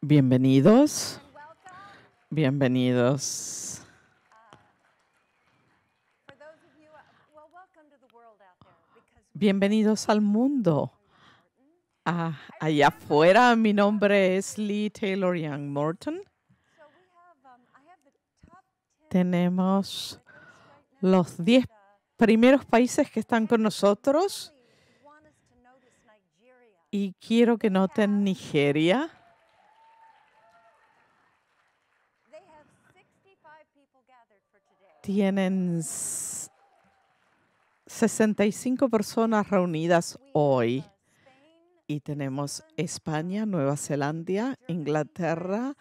Bienvenidos. Bienvenidos. Uh, uh, Bienvenidos al mundo. Mm-hmm. Ah, allá afuera, mi nombre es Lee Taylor Young Morton. Um, Tenemos los diez uh, primeros países que están con nosotros. Y quiero que noten Nigeria. Tienen 65 personas reunidas hoy. Uh, y tenemos España, Nueva Zelanda, Inglaterra,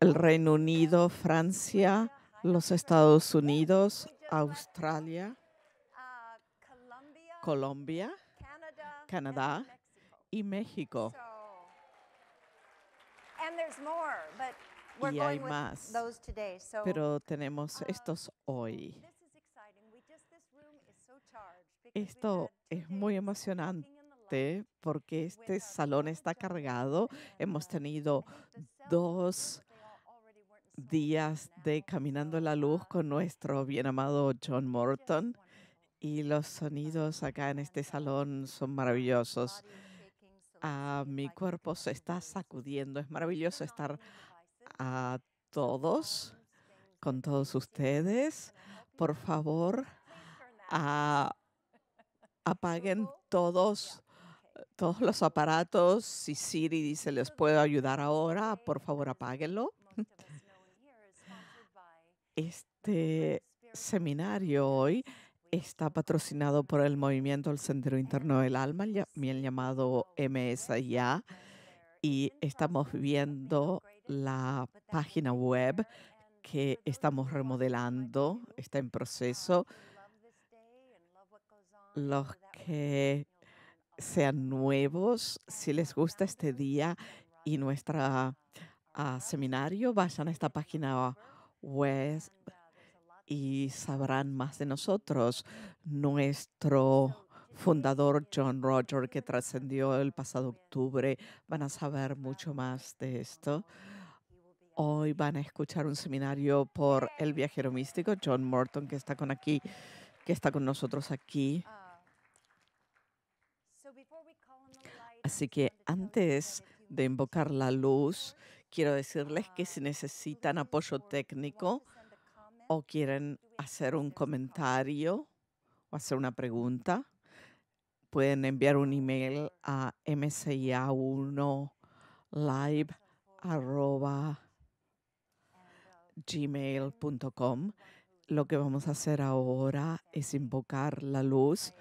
el Reino Unido, Francia, los Estados Unidos, Australia, uh, Colombia, Canadá, y México. Y hay más, pero tenemos um, estos hoy. Esto es muy emocionante porque este salón está cargado. Hemos um, tenido dos días de Caminando la Luz um, con nuestro bien amado John Morton y los sonidos acá en este salón son maravillosos. Ah, mi cuerpo se está sacudiendo. Es maravilloso estar a todos, con todos ustedes. Por favor, apaguen todos todos los aparatos. Si Siri dice, les puedo ayudar ahora, por favor apáguenlo. Este seminario hoy Está patrocinado por el movimiento El Sendero Interno del Alma, bien llamado MSA, y estamos viendo la página web que estamos remodelando, está en proceso. Los que sean nuevos, si les gusta este día y nuestro ah, seminario, vayan a esta página web y sabrán más de nosotros. Nuestro fundador John Roger, que trascendió el pasado octubre, van a saber mucho más de esto. Hoy van a escuchar un seminario por el viajero místico John Morton, que está con aquí, que está con nosotros aquí. Ah. Así que antes de invocar la luz, quiero decirles que ah, si necesitan apoyo técnico, o quieren hacer un comentario o hacer una pregunta, pueden enviar un email a msia 1 livegmailcom Lo que vamos a hacer ahora es invocar la luz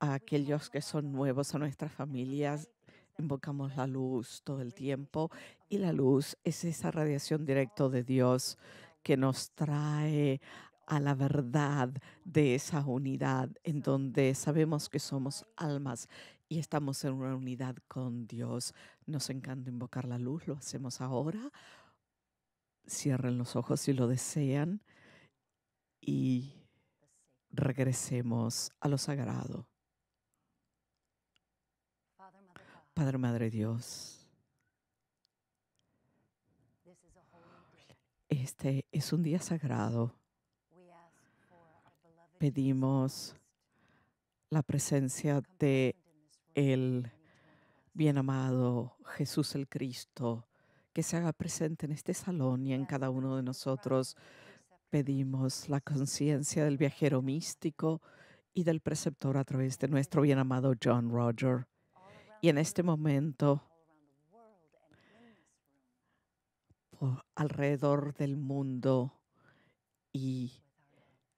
a aquellos que son nuevos a nuestras familias. Invocamos la luz todo el tiempo y la luz es esa radiación directa de Dios que nos trae a la verdad de esa unidad en donde sabemos que somos almas y estamos en una unidad con Dios. Nos encanta invocar la luz, lo hacemos ahora. Cierren los ojos si lo desean y regresemos a lo sagrado. Padre, Madre Dios. Este es un día sagrado. Pedimos la presencia de el bien amado Jesús el Cristo, que se haga presente en este salón y en cada uno de nosotros. Pedimos la conciencia del viajero místico y del preceptor a través de nuestro bien amado John Roger. Y en este momento, alrededor del mundo y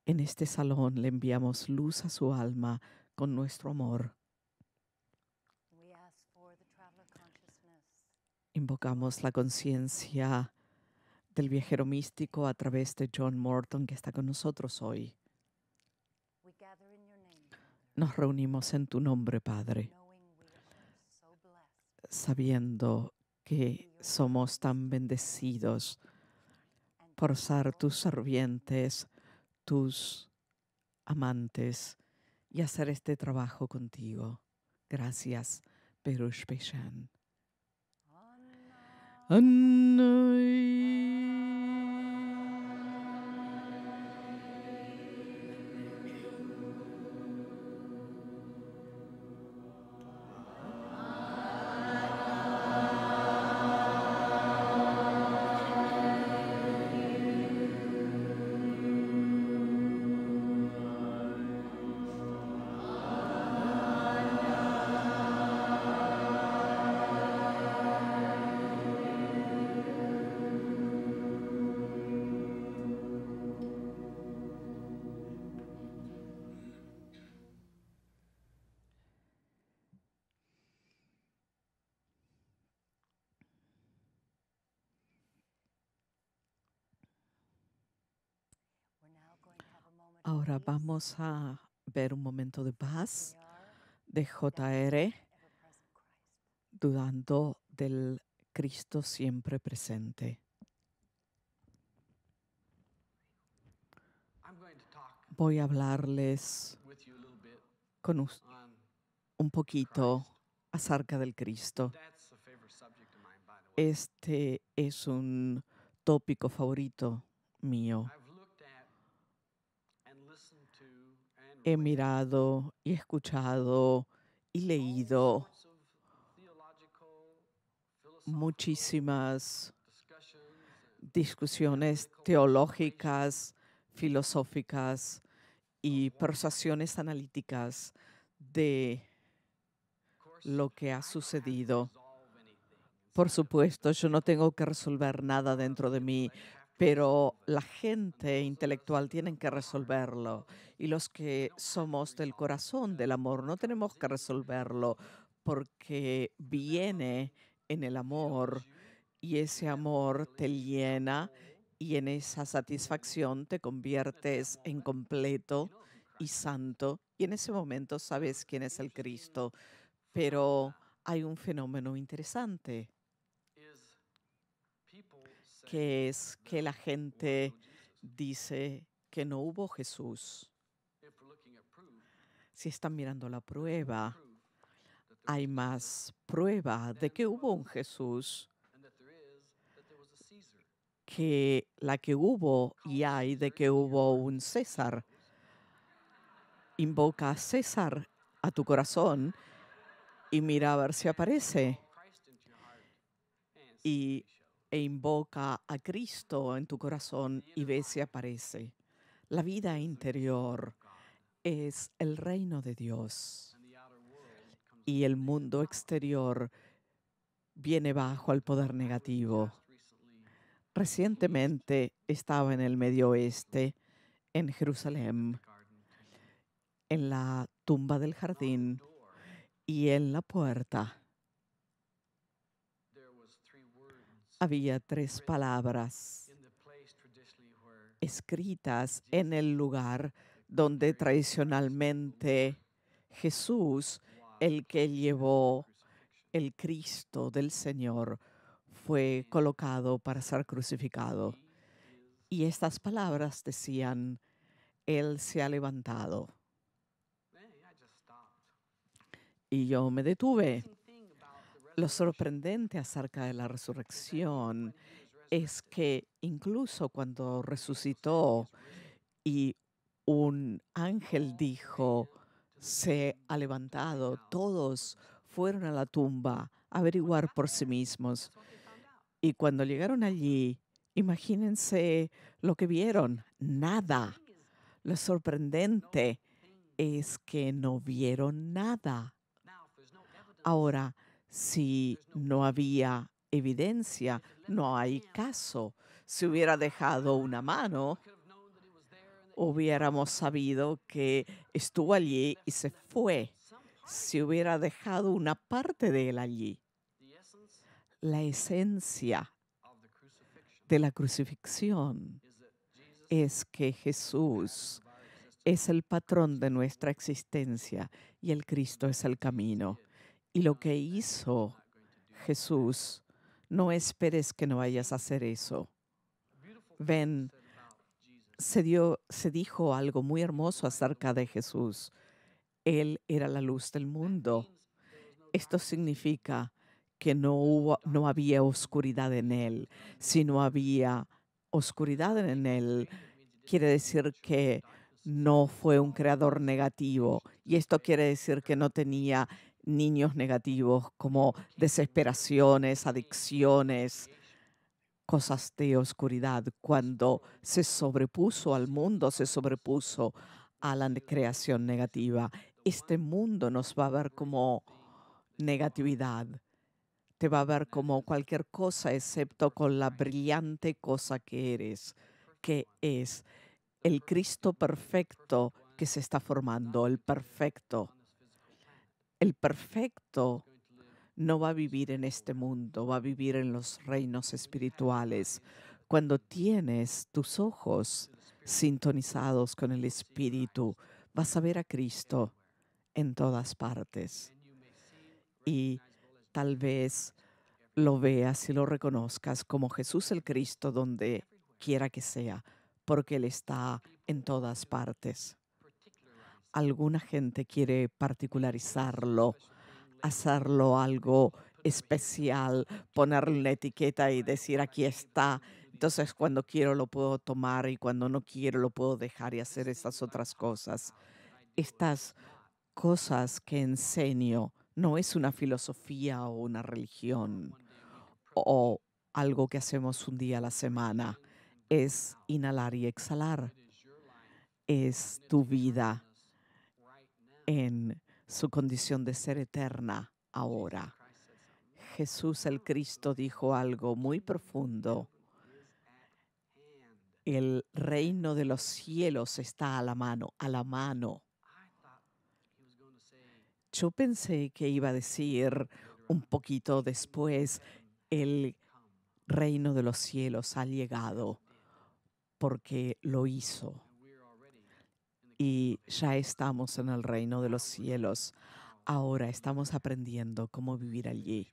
en este salón le enviamos luz a su alma con nuestro amor. Invocamos la conciencia del viajero místico a través de John Morton que está con nosotros hoy. Nos reunimos en tu nombre, Padre, sabiendo que somos tan bendecidos por ser tus servientes, tus amantes y hacer este trabajo contigo. Gracias, Perush Ahora vamos a ver un momento de paz de JR, dudando del Cristo siempre presente. Voy a hablarles con un poquito acerca del Cristo. Este es un tópico favorito mío. he mirado y escuchado y leído muchísimas discusiones teológicas, filosóficas y persuasiones analíticas de lo que ha sucedido. Por supuesto, yo no tengo que resolver nada dentro de mí pero la gente intelectual tiene que resolverlo y los que somos del corazón del amor no tenemos que resolverlo porque viene en el amor y ese amor te llena y en esa satisfacción te conviertes en completo y santo y en ese momento sabes quién es el Cristo. Pero hay un fenómeno interesante que es que la gente dice que no hubo Jesús. Si están mirando la prueba, hay más prueba de que hubo un Jesús que la que hubo y hay de que hubo un César. Invoca a César a tu corazón y mira a ver si aparece. Y e invoca a Cristo en tu corazón y ve si aparece. La vida interior es el reino de Dios y el mundo exterior viene bajo al poder negativo. Recientemente estaba en el Medio Oeste, en Jerusalén, en la tumba del jardín y en la puerta había tres palabras escritas en el lugar donde tradicionalmente Jesús, el que llevó el Cristo del Señor, fue colocado para ser crucificado. Y estas palabras decían, Él se ha levantado. Y yo me detuve lo sorprendente acerca de la resurrección es que incluso cuando resucitó y un ángel dijo, se ha levantado, todos fueron a la tumba a averiguar por sí mismos. Y cuando llegaron allí, imagínense lo que vieron, nada. Lo sorprendente es que no vieron nada. Ahora, si no había evidencia, no hay caso. Si hubiera dejado una mano, hubiéramos sabido que estuvo allí y se fue. Si hubiera dejado una parte de él allí, la esencia de la crucifixión es que Jesús es el patrón de nuestra existencia y el Cristo es el camino. Y lo que hizo Jesús, no esperes que no vayas a hacer eso. Ven, se, dio, se dijo algo muy hermoso acerca de Jesús. Él era la luz del mundo. Esto significa que no, hubo, no había oscuridad en él. Si no había oscuridad en él, quiere decir que no fue un creador negativo. Y esto quiere decir que no tenía niños negativos como desesperaciones, adicciones, cosas de oscuridad, cuando se sobrepuso al mundo, se sobrepuso a la creación negativa. Este mundo nos va a ver como negatividad, te va a ver como cualquier cosa excepto con la brillante cosa que eres, que es el Cristo perfecto que se está formando, el perfecto el perfecto no va a vivir en este mundo, va a vivir en los reinos espirituales. Cuando tienes tus ojos sintonizados con el Espíritu, vas a ver a Cristo en todas partes. Y tal vez lo veas y lo reconozcas como Jesús el Cristo donde quiera que sea, porque Él está en todas partes alguna gente quiere particularizarlo, pues, hacerlo algo especial, ponerle una etiqueta y decir aquí está. Entonces cuando quiero lo puedo tomar y cuando no quiero lo puedo dejar y hacer esas otras cosas. Estas cosas que enseño no es una filosofía o una religión o algo que hacemos un día a la semana. Es inhalar y exhalar. Es tu vida en su condición de ser eterna ahora. Jesús el Cristo dijo algo muy profundo. El reino de los cielos está a la mano, a la mano. Yo pensé que iba a decir un poquito después, el reino de los cielos ha llegado porque lo hizo y ya estamos en el reino de los cielos. Ahora estamos aprendiendo cómo vivir allí.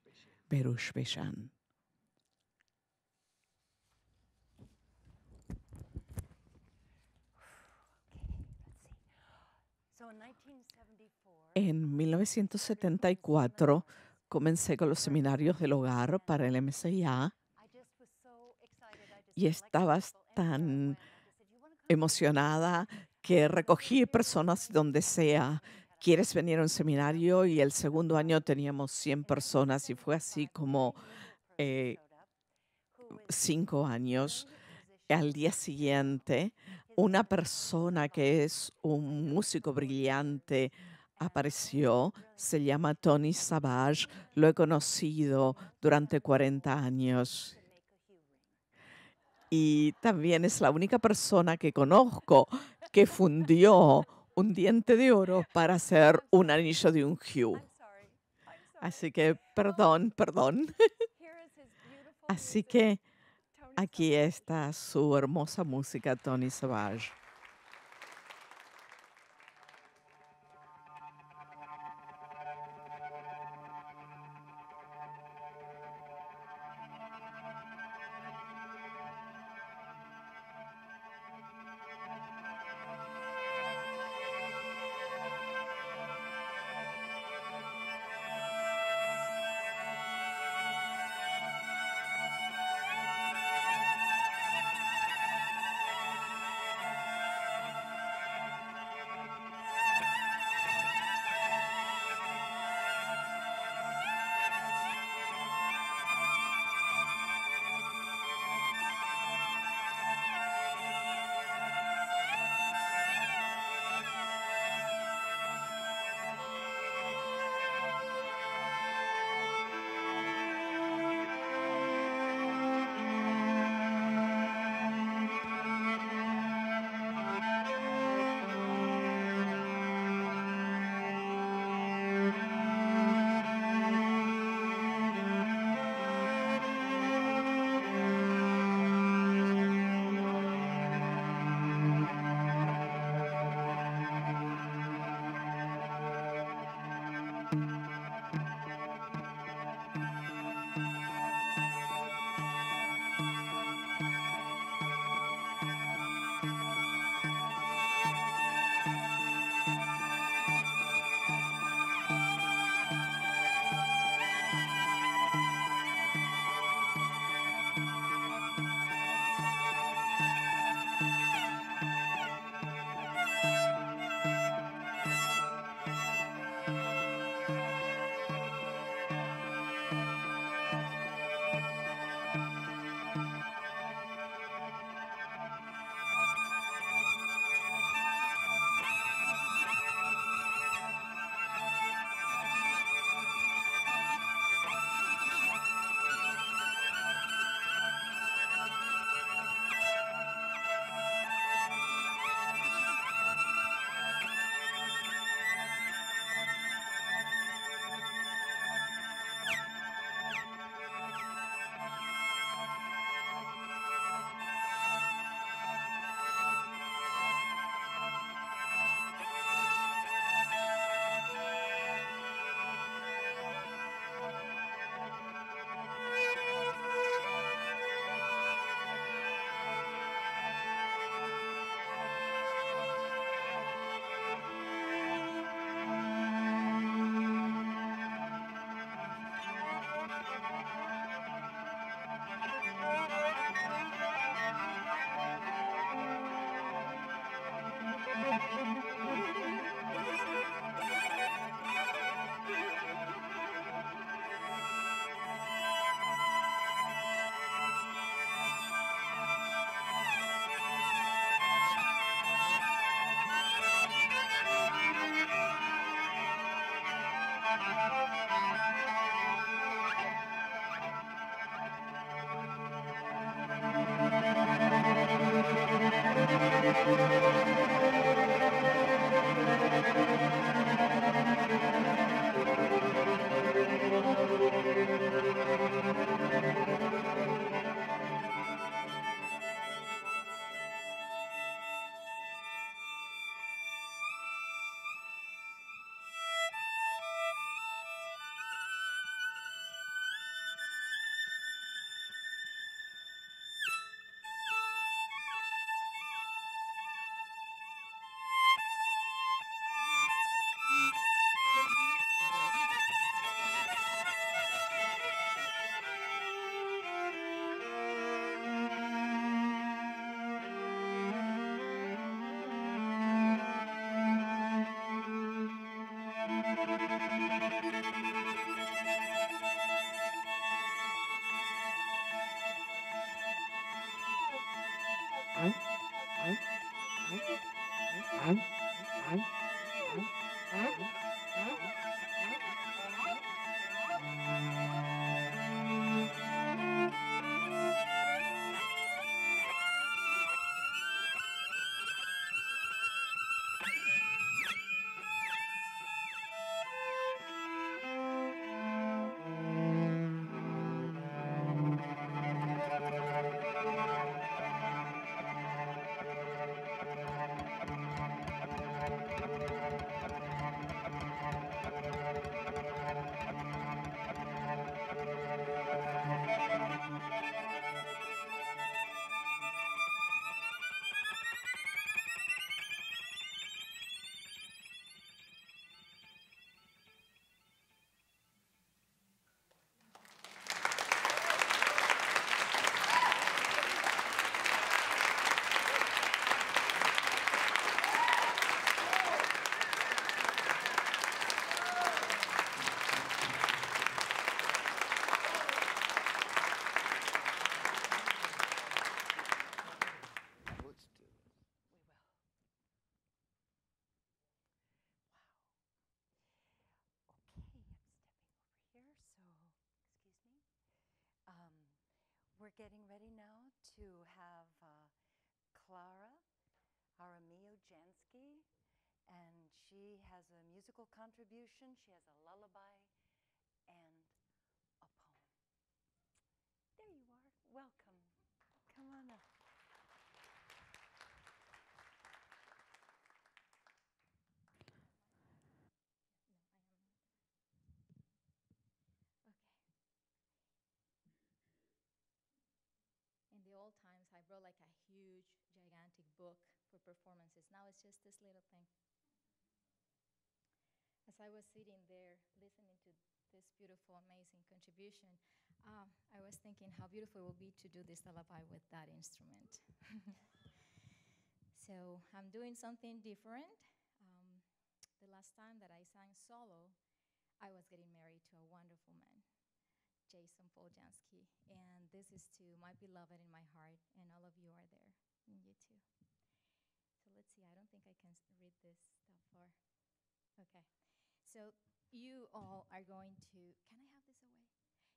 Berush Beshan. En 1974 comencé con los seminarios del hogar para el MSIA y estaba tan emocionada que recogí personas donde sea. ¿Quieres venir a un seminario? Y el segundo año teníamos 100 personas y fue así como eh, cinco años. Al día siguiente, una persona que es un músico brillante apareció, se llama Tony Savage, lo he conocido durante 40 años y también es la única persona que conozco que fundió un diente de oro para hacer un anillo de un hue. Así que, perdón, perdón. Así que aquí está su hermosa música, Tony Savage. contribution. She has a lullaby and a poem. There you are. Welcome. Come on up. in the old times, I brought like a huge, gigantic book for performances. Now it's just this little I was sitting there listening to this beautiful, amazing contribution, um, I was thinking how beautiful it would be to do this lullaby with that instrument. so I'm doing something different. Um, the last time that I sang solo, I was getting married to a wonderful man, Jason Poljansky. And this is to my beloved in my heart, and all of you are there, and you too. So let's see, I don't think I can read this that far. Okay. So you all are going to, can I have this away?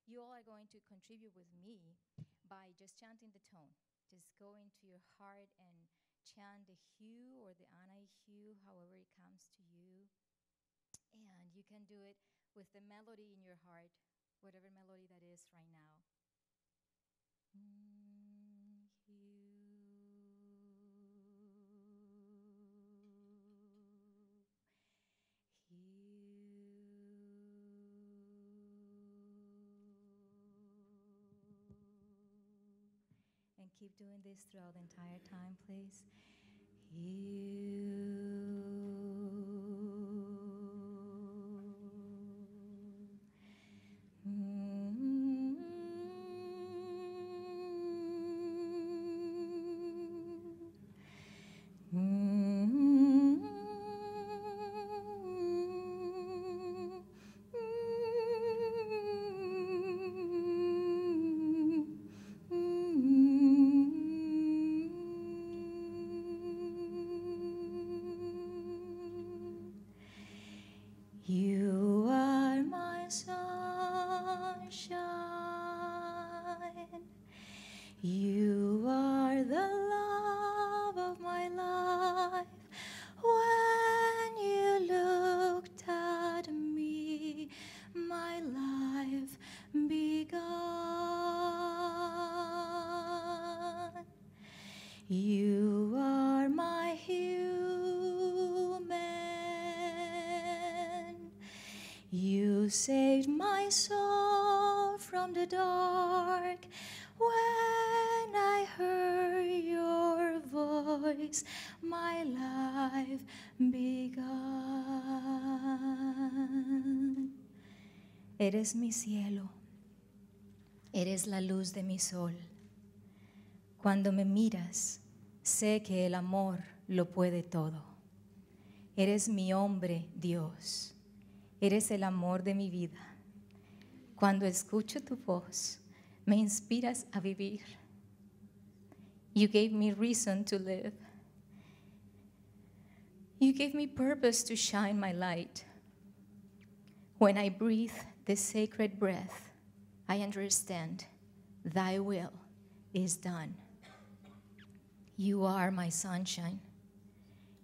You all are going to contribute with me by just chanting the tone. Just go into your heart and chant the hue or the anai hue, however it comes to you. And you can do it with the melody in your heart, whatever melody that is right now. keep doing this throughout the entire time, please. You. from the dark when I heard your voice, my life began. Eres mi cielo, eres la luz de mi sol. Cuando me miras, sé que el amor lo puede todo. Eres mi hombre, Dios. Eres el amor de mi vida. Cuando escucho tu voz, me inspiras a vivir. You gave me reason to live. You gave me purpose to shine my light. When I breathe this sacred breath, I understand thy will is done. You are my sunshine.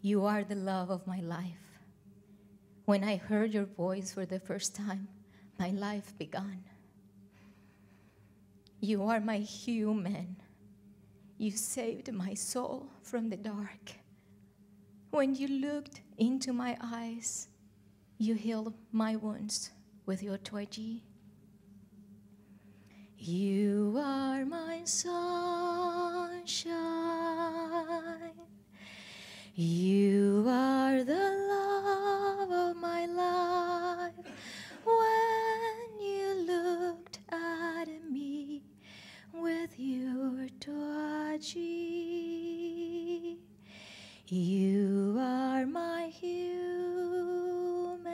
You are the love of my life. When I heard your voice for the first time, my life begun. You are my human. You saved my soul from the dark. When you looked into my eyes, you healed my wounds with your toiji. You are my sunshine. You are the love of my life. with your touchy. You are my human.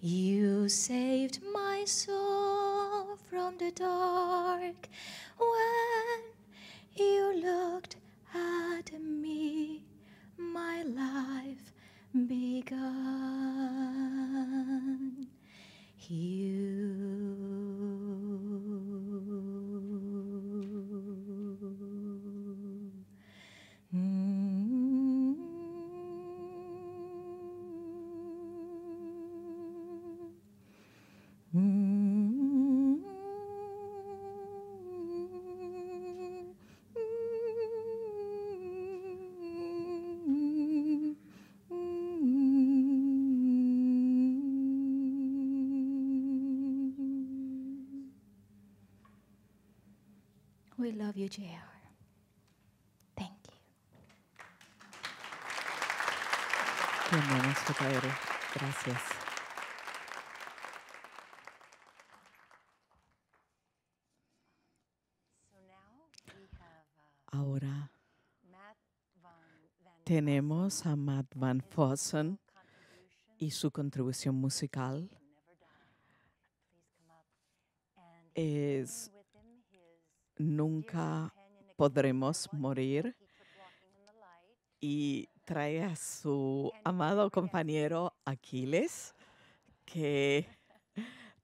You saved my soul from the dark when you looked at me. My life begun. You Gracias. Ahora tenemos a Matt Van Fossen y su contribución musical. Es nunca podremos morir y trae a su amado compañero Aquiles, que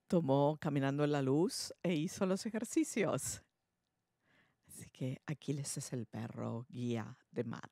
tomó caminando en la luz e hizo los ejercicios. Así que Aquiles es el perro guía de Matt.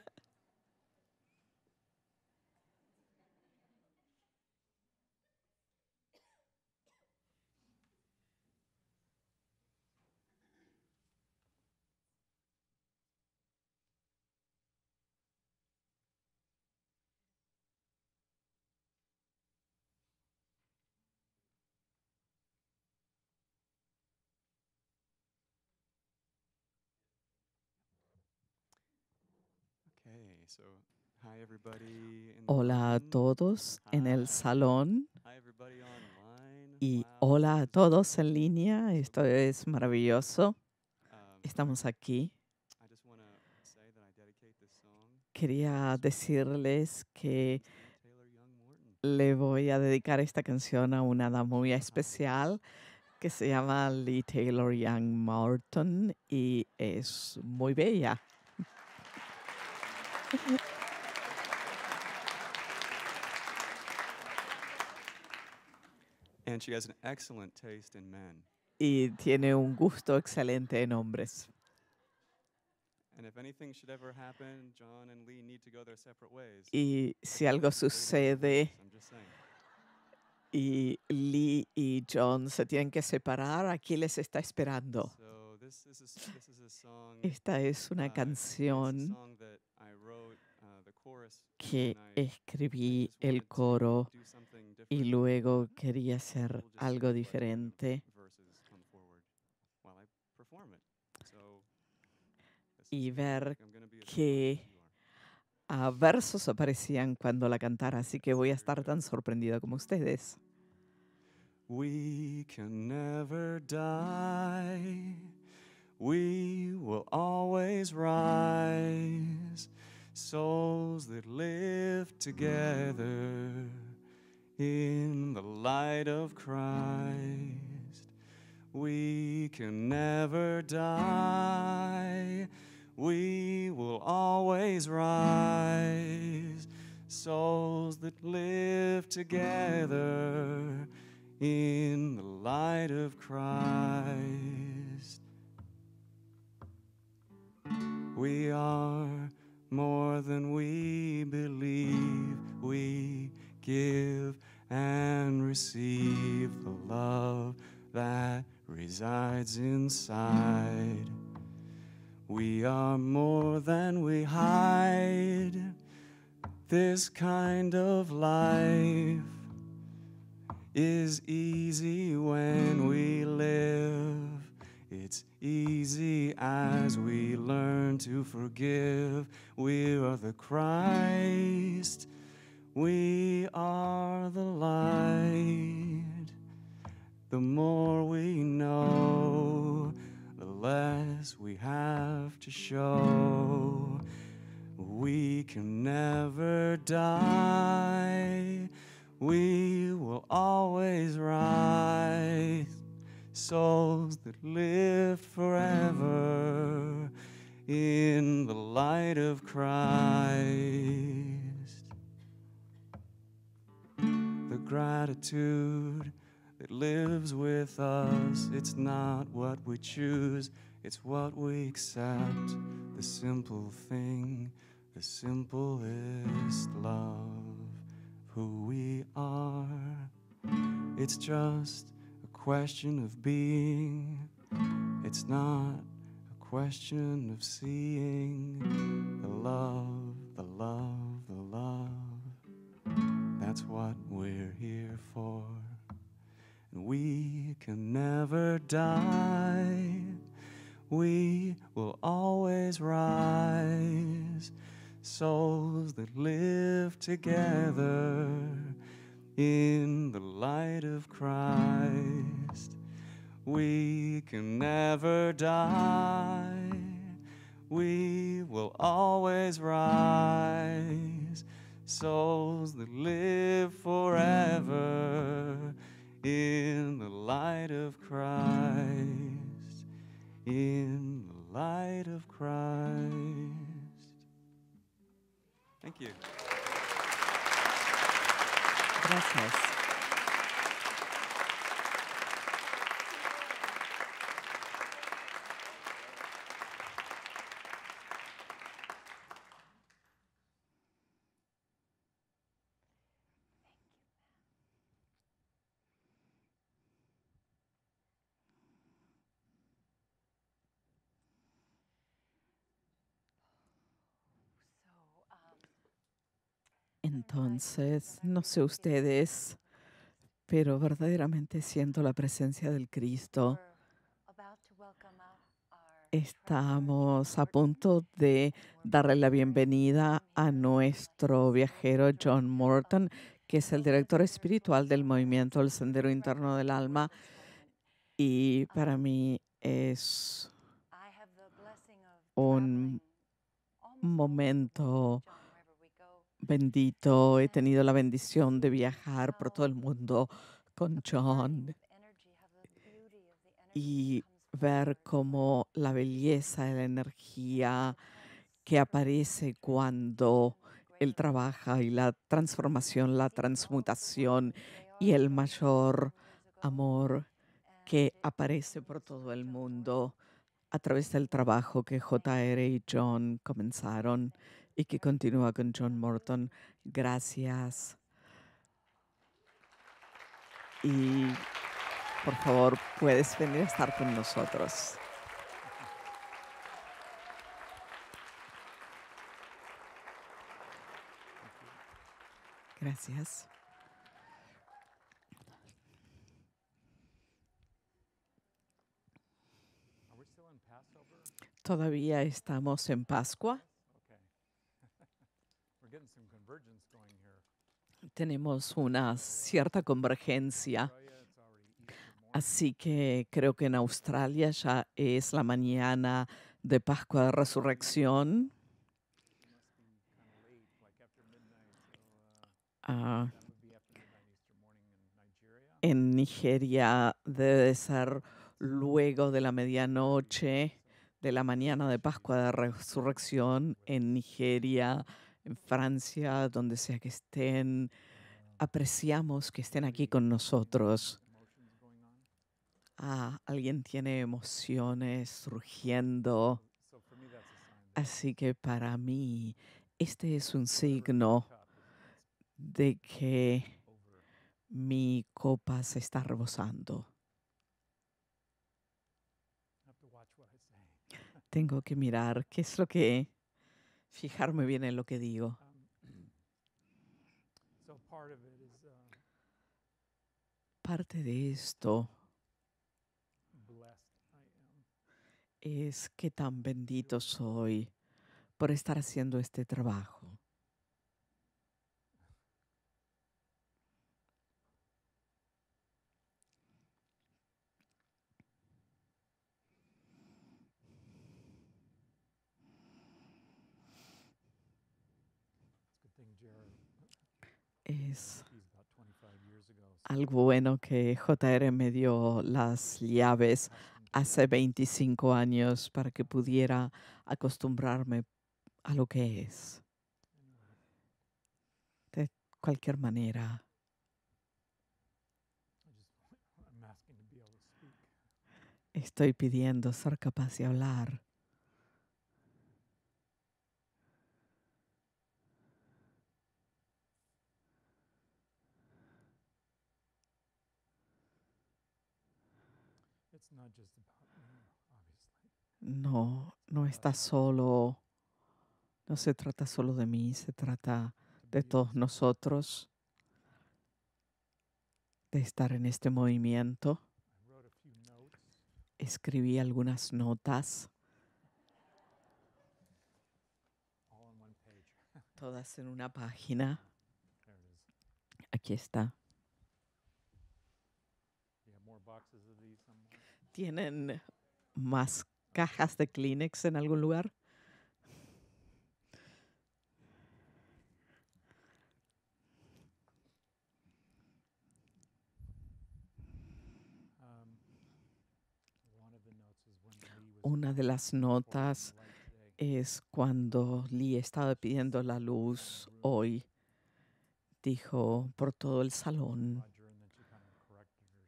Hola a todos en el salón y hola a todos en línea. Esto es maravilloso. Um, Estamos aquí. Quería decirles que le voy a dedicar esta canción a una dama muy especial que se llama Lee Taylor Young Morton y es muy bella. Y tiene un gusto excelente en hombres. Y si algo sucede y Lee y John se tienen que separar, aquí les está esperando. Esta es una canción que escribí el coro y luego um, quería hacer algo diferente. Y ver que versos aparecían cuando la cantara, así que voy a estar tan sorprendida como ustedes. We can never die. We will always rise. souls that live together in the light of Christ. We can never die, we will always rise. Souls that live together in the light of Christ. We are more than we believe we give and receive the love that resides inside. We are more than we hide this kind of life is easy when we live. It's easy as we learn to forgive. We are the Christ. We are the light. The more we know, the less we have to show. We can never die. We will always rise. Souls that live forever in the light of Christ. The gratitude that lives with us, it's not what we choose, it's what we accept. The simple thing, the simplest love, who we are. It's just a question of being. It's not question of seeing the love, the love, the love. That's what we're here for. And we can never die. We will always rise. Souls that live together in the light of Christ. We can never die. We will always rise. Souls that live forever in the light of Christ. In the light of Christ. Thank you. Gracias. Entonces, no sé ustedes, pero verdaderamente siento la presencia del Cristo. Estamos a punto de darle la bienvenida a nuestro viajero John Morton, que es el director espiritual del movimiento El Sendero Interno del Alma. Y para mí es un momento bendito. He tenido la bendición de viajar por todo el mundo con John y ver cómo la belleza de la energía que aparece cuando él trabaja y la transformación, la transmutación y el mayor amor que aparece por todo el mundo a través del trabajo que JR y John comenzaron y que continúa con John Morton. Gracias. Y por favor, puedes venir a estar con nosotros. Gracias. Todavía estamos en Pascua. tenemos una cierta convergencia. Así que creo que en Australia ya es la mañana de Pascua de Resurrección. Ah, en Nigeria debe ser luego de la medianoche de la mañana de Pascua de Resurrección en Nigeria en Francia, donde sea que estén. Apreciamos que estén aquí con nosotros. Ah, alguien tiene emociones surgiendo. Así que para mí, este es un signo de que mi copa se está rebosando. Tengo que mirar qué es lo que fijarme bien en lo que digo. Um, Parte de esto es que tan bendito soy por estar haciendo este trabajo. es algo bueno que JR me dio las llaves hace 25 años para que pudiera acostumbrarme a lo que es. De cualquier manera. Estoy pidiendo ser capaz de hablar No, no está solo, no se trata solo de mí, se trata de todos nosotros, de estar en este movimiento. Escribí algunas notas, todas en una página. Aquí está. ¿Tienen más cajas de Kleenex en algún lugar? Una de las notas es cuando Lee estaba pidiendo la luz hoy. Dijo por todo el salón,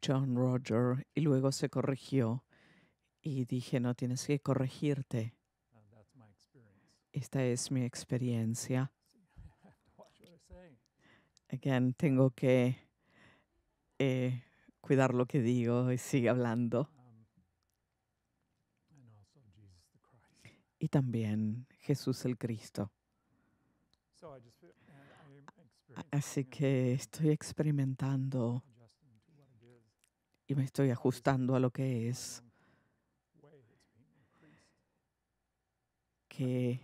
John Roger y luego se corrigió y dije, no tienes que corregirte. Ah, Esta es mi experiencia. Again, tengo que eh, cuidar lo que digo y sigue hablando. Um, y también Jesús el Cristo. Así que estoy experimentando y me estoy ajustando a lo que es. Que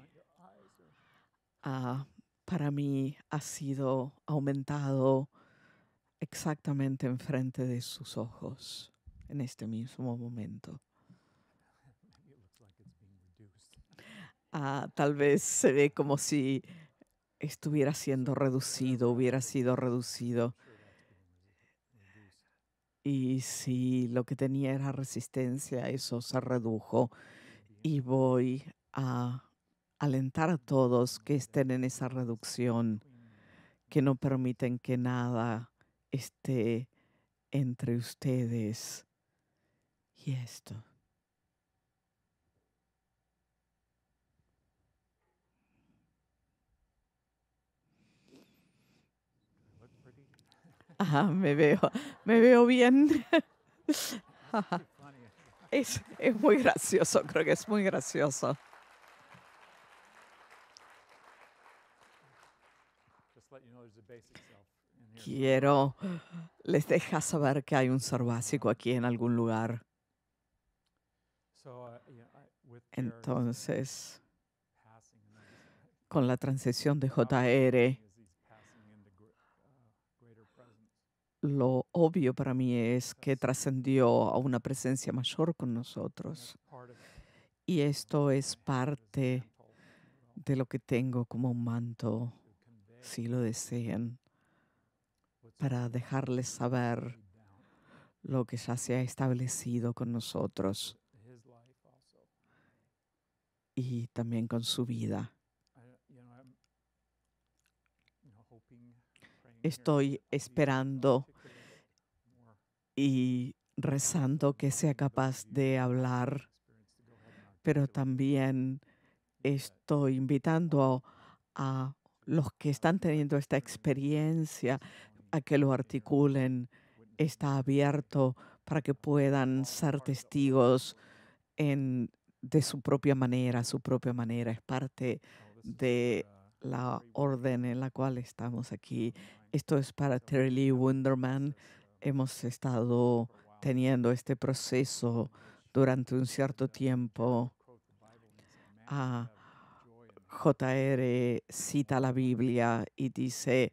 ah, para mí ha sido aumentado exactamente enfrente de sus ojos en este mismo momento. Ah, tal vez se ve como si estuviera siendo reducido, hubiera sido reducido. Y si lo que tenía era resistencia, eso se redujo. Y voy a alentar a todos que estén en esa reducción, que no permiten que nada esté entre ustedes y esto. Ajá, me veo, me veo bien. Es, es muy gracioso, creo que es muy gracioso. Quiero, les deja saber que hay un ser básico aquí en algún lugar. Entonces, con la transición de JR, lo obvio para mí es que trascendió a una presencia mayor con nosotros. Y esto es parte de lo que tengo como un manto, si lo desean, para dejarles saber lo que ya se ha establecido con nosotros y también con su vida. estoy esperando y rezando que sea capaz de hablar, pero también estoy invitando a los que están teniendo esta experiencia a que lo articulen. Está abierto para que puedan ser testigos de su propia manera, su propia manera. Es parte de la orden en la cual estamos aquí. Esto es para Terry Lee Wonderman. Hemos estado teniendo este proceso durante un cierto tiempo. Ah, JR cita la Biblia y dice,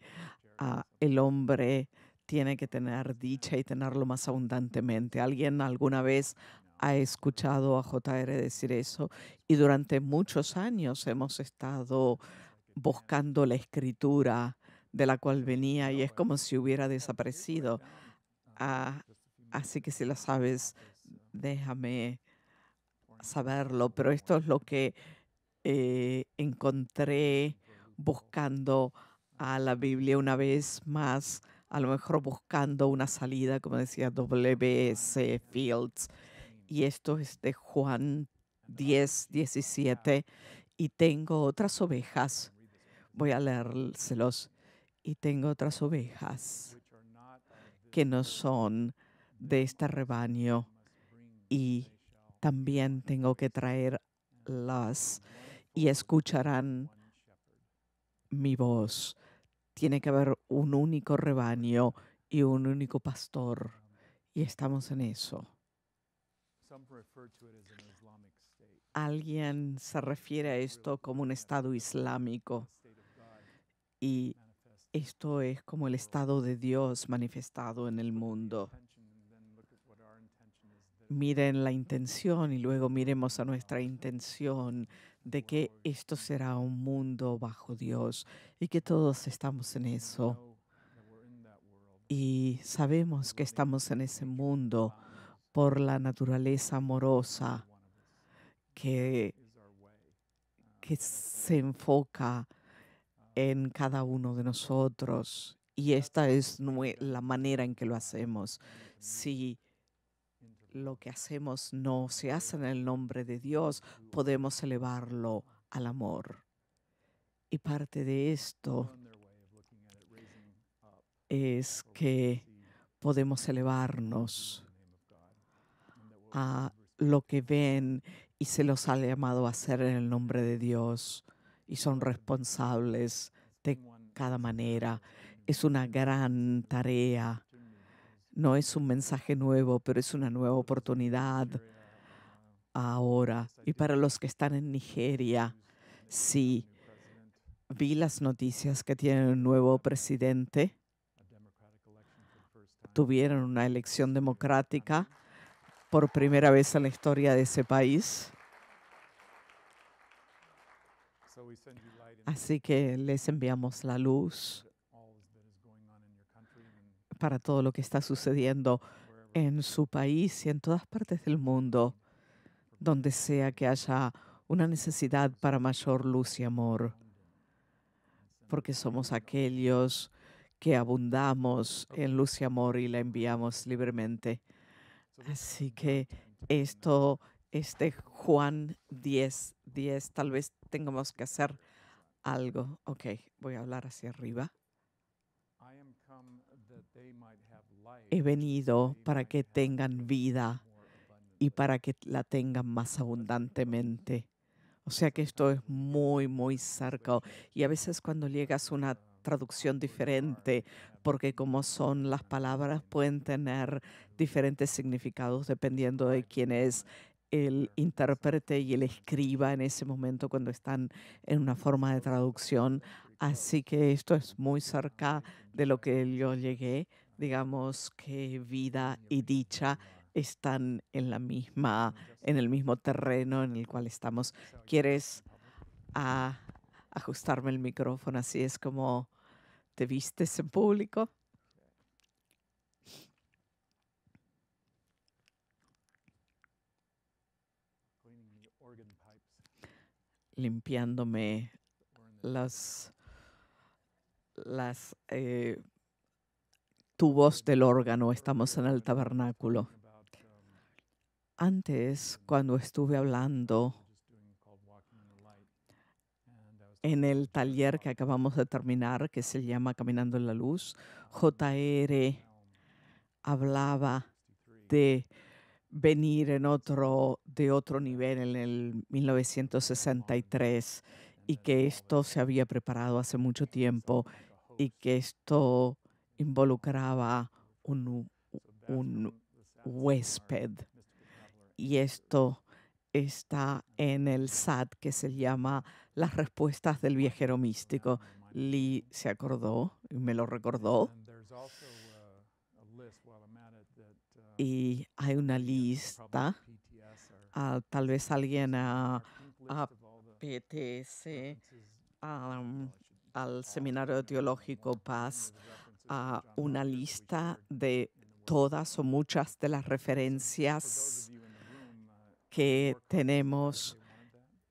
ah, el hombre tiene que tener dicha y tenerlo más abundantemente. ¿Alguien alguna vez ha escuchado a JR decir eso? Y durante muchos años hemos estado buscando la escritura de la cual venía y ah, es como si hubiera desaparecido. Ah, así que si lo sabes, uh, déjame saberlo, pero esto es lo que eh, encontré buscando a la Biblia una vez más, a lo mejor buscando una salida, como decía W.S. Fields. Y esto es de Juan 10, 17. Y tengo otras ovejas. Voy a leérselos y tengo otras ovejas que no son de este rebaño y también tengo que traerlas y escucharán mi voz. Tiene que haber un único rebaño y un único pastor y estamos en eso. Alguien se refiere a esto como un Estado islámico y esto es como el estado de Dios manifestado en el mundo. Miren la intención y luego miremos a nuestra intención de que esto será un mundo bajo Dios y que todos estamos en eso. Y sabemos que estamos en ese mundo por la naturaleza amorosa que, que se enfoca en cada uno de nosotros. Y esta es la manera en que lo hacemos. Si lo que hacemos no se hace en el nombre de Dios, podemos elevarlo al amor. Y parte de esto es que podemos elevarnos a lo que ven y se los ha llamado a hacer en el nombre de Dios y son responsables de cada manera. Es una gran tarea. No es un mensaje nuevo, pero es una nueva oportunidad ahora. Y para los que están en Nigeria, sí, vi las noticias que tienen un nuevo presidente. Tuvieron una elección democrática por primera vez en la historia de ese país. Así que les enviamos la luz para todo lo que está sucediendo en su país y en todas partes del mundo, donde sea que haya una necesidad para mayor luz y amor, porque somos aquellos que abundamos en luz y amor y la enviamos libremente. Así que esto este Juan 10, 10. Tal vez tengamos que hacer algo. Ok, voy a hablar hacia arriba. He venido para que tengan vida y para que la tengan más abundantemente. O sea que esto es muy, muy cerca. Y a veces cuando llegas una uh, traducción diferente, porque como son las palabras, pueden tener uh, diferentes significados dependiendo de quién es el intérprete y el escriba en ese momento cuando están en una forma de traducción. Así que esto es muy cerca de lo que yo llegué. Digamos que vida y dicha están en la misma, en el mismo terreno en el cual estamos. ¿Quieres ajustarme el micrófono? Así es como te vistes en público. limpiándome las, las eh, tubos del órgano. Estamos en el tabernáculo. Antes, cuando estuve hablando en el taller que acabamos de terminar, que se llama Caminando en la Luz, JR hablaba de venir en otro, de otro nivel en el 1963 y que esto se había preparado hace mucho tiempo y que esto involucraba un, un huésped. Y esto está en el SAT que se llama Las respuestas del viajero místico. Lee se acordó y me lo recordó y hay una lista. tal vez alguien a, PTS, al Seminario Teológico Paz, a una lista de todas o muchas de las referencias que tenemos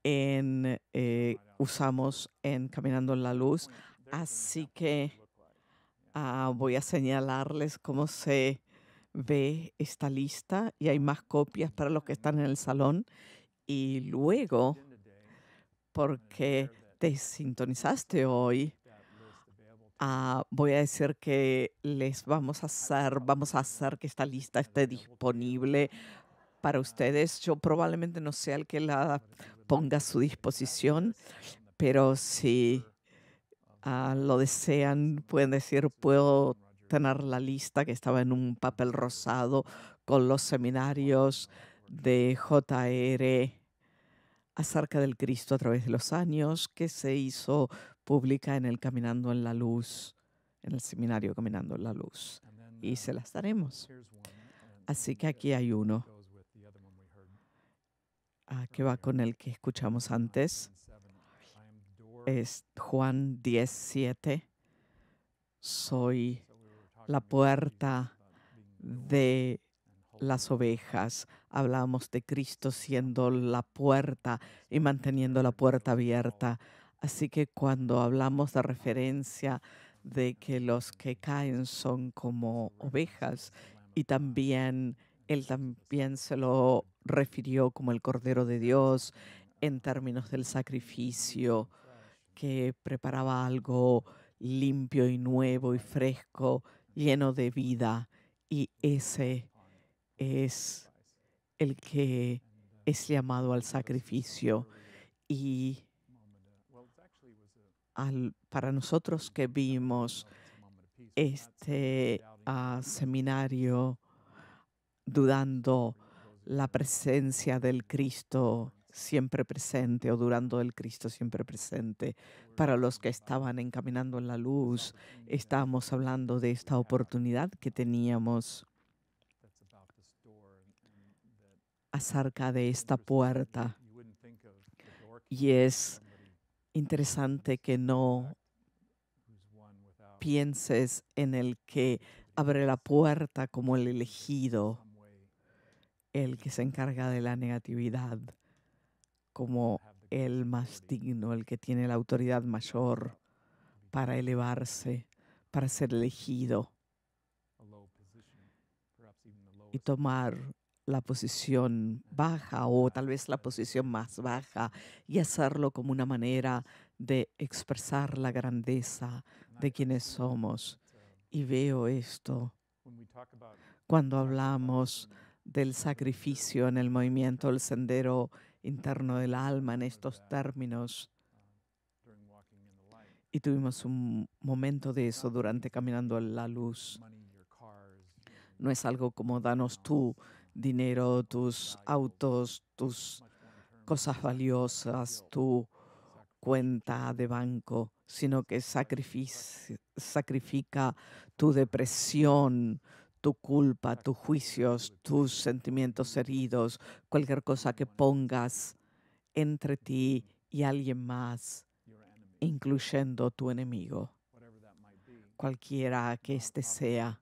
en, eh, usamos en Caminando en la Luz. Así que ah, voy a señalarles cómo se ve esta lista y hay más copias para los que están en el salón. Y luego, porque te sintonizaste hoy, ah, voy a decir que les vamos a hacer, vamos a hacer que esta lista esté disponible para ustedes. Yo probablemente no sea el que la ponga a su disposición, pero si ah, lo desean, pueden decir, puedo tener la lista que estaba en un papel rosado con los seminarios de JR acerca del Cristo a través de los años que se hizo pública en el Caminando en la Luz, en el seminario Caminando en la Luz. Y se um, las daremos. Um, Así que aquí hay uno ah, que va con el que escuchamos antes. Es Juan 17. Soy la puerta de las ovejas. Hablamos de Cristo siendo la puerta y manteniendo la puerta abierta. Así que cuando hablamos de referencia de que los que caen son como ovejas y también él también se lo refirió como el Cordero de Dios en términos del sacrificio que preparaba algo limpio y nuevo y fresco lleno de vida. Y ese es el que es llamado al sacrificio. Y al, para nosotros que vimos este ah, seminario dudando la presencia del Cristo siempre presente o durando el Cristo siempre presente. Para los que estaban encaminando en la luz, estábamos hablando de esta oportunidad que teníamos acerca de esta puerta. Y es interesante que no pienses en el que abre la puerta como el elegido, el que se encarga de la negatividad como el más digno, el que tiene la autoridad mayor para elevarse, para ser elegido y tomar la posición baja o tal vez la posición más baja y hacerlo como una manera de expresar la grandeza de quienes somos. Y veo esto cuando hablamos del sacrificio en el movimiento, el sendero interno del alma en estos términos. Y tuvimos un momento de eso durante Caminando en la Luz. No es algo como danos tu dinero, tus autos, tus cosas valiosas, tu cuenta de banco, sino que sacrifica tu depresión, tu culpa, tus juicios, tus sentimientos heridos, cualquier cosa que pongas entre ti y alguien más, incluyendo tu enemigo, cualquiera que éste sea.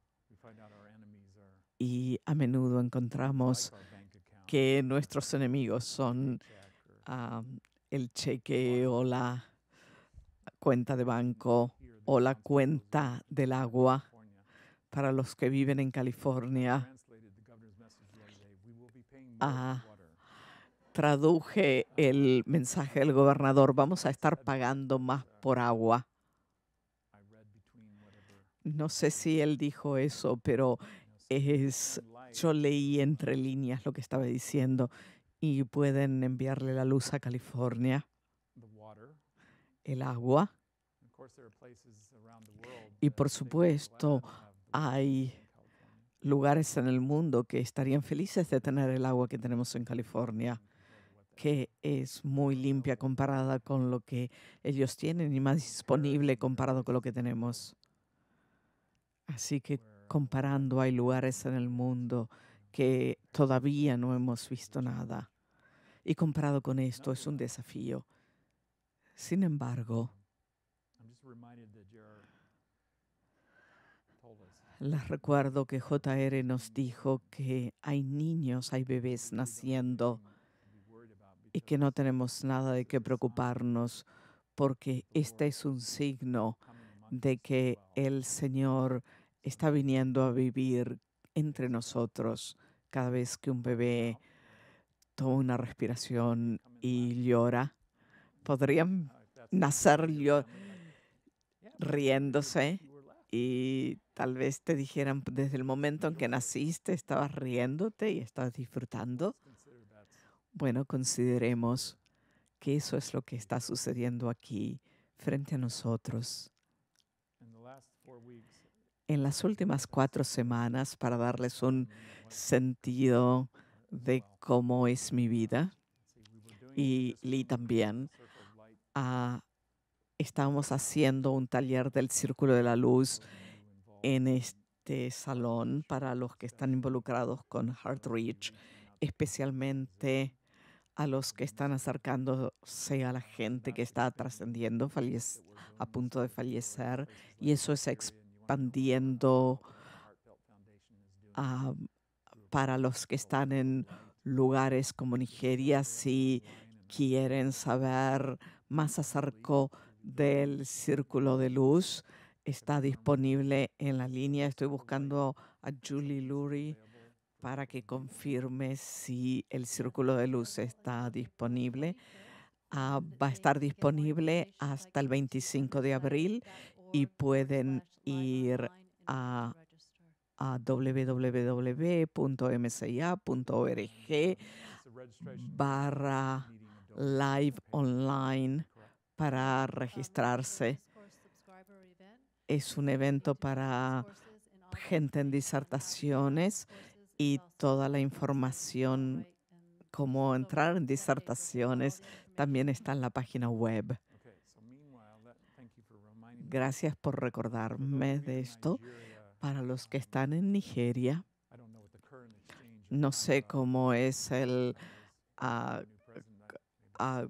Y a menudo encontramos que nuestros enemigos son el cheque o la cuenta de banco o la cuenta del agua para los que viven en California. Ah, traduje el mensaje del gobernador, vamos a estar pagando más por agua. No sé si él dijo eso, pero es, yo leí entre líneas lo que estaba diciendo y pueden enviarle la luz a California, el agua. Y por supuesto, hay lugares en el mundo que estarían felices de tener el agua que tenemos en California, que es muy limpia comparada con lo que ellos tienen y más disponible comparado con lo que tenemos. Así que comparando, hay lugares en el mundo que todavía no hemos visto nada. Y comparado con esto es un desafío. Sin embargo, les recuerdo que JR nos dijo que hay niños, hay bebés naciendo y que no tenemos nada de qué preocuparnos porque este es un signo de que el Señor está viniendo a vivir entre nosotros cada vez que un bebé toma una respiración y llora. Podrían nacer riéndose y Tal vez te dijeran desde el momento en que naciste estabas riéndote y estabas disfrutando. Bueno, consideremos que eso es lo que está sucediendo aquí frente a nosotros. En las últimas cuatro semanas, para darles un mm, sentido de cómo es mi vida, y Lee también, ah, estábamos haciendo un taller del Círculo de la Luz en este salón para los que están involucrados con Heartreach, especialmente a los que están acercándose a la gente que está trascendiendo, a punto de fallecer, y eso es expandiendo para los que están en lugares como Nigeria, si quieren saber más acerca del círculo de luz está disponible en la línea. Estoy buscando a Julie Lurie para que confirme si el círculo de luz está disponible. Ah, va a estar disponible hasta el 25 de abril y pueden ir a, a barra live online para registrarse. Es un evento para gente en disertaciones y toda la información, cómo entrar en disertaciones, también está en la página web. Gracias por recordarme de esto. Para los que están en Nigeria, no sé cómo es el ah, ah,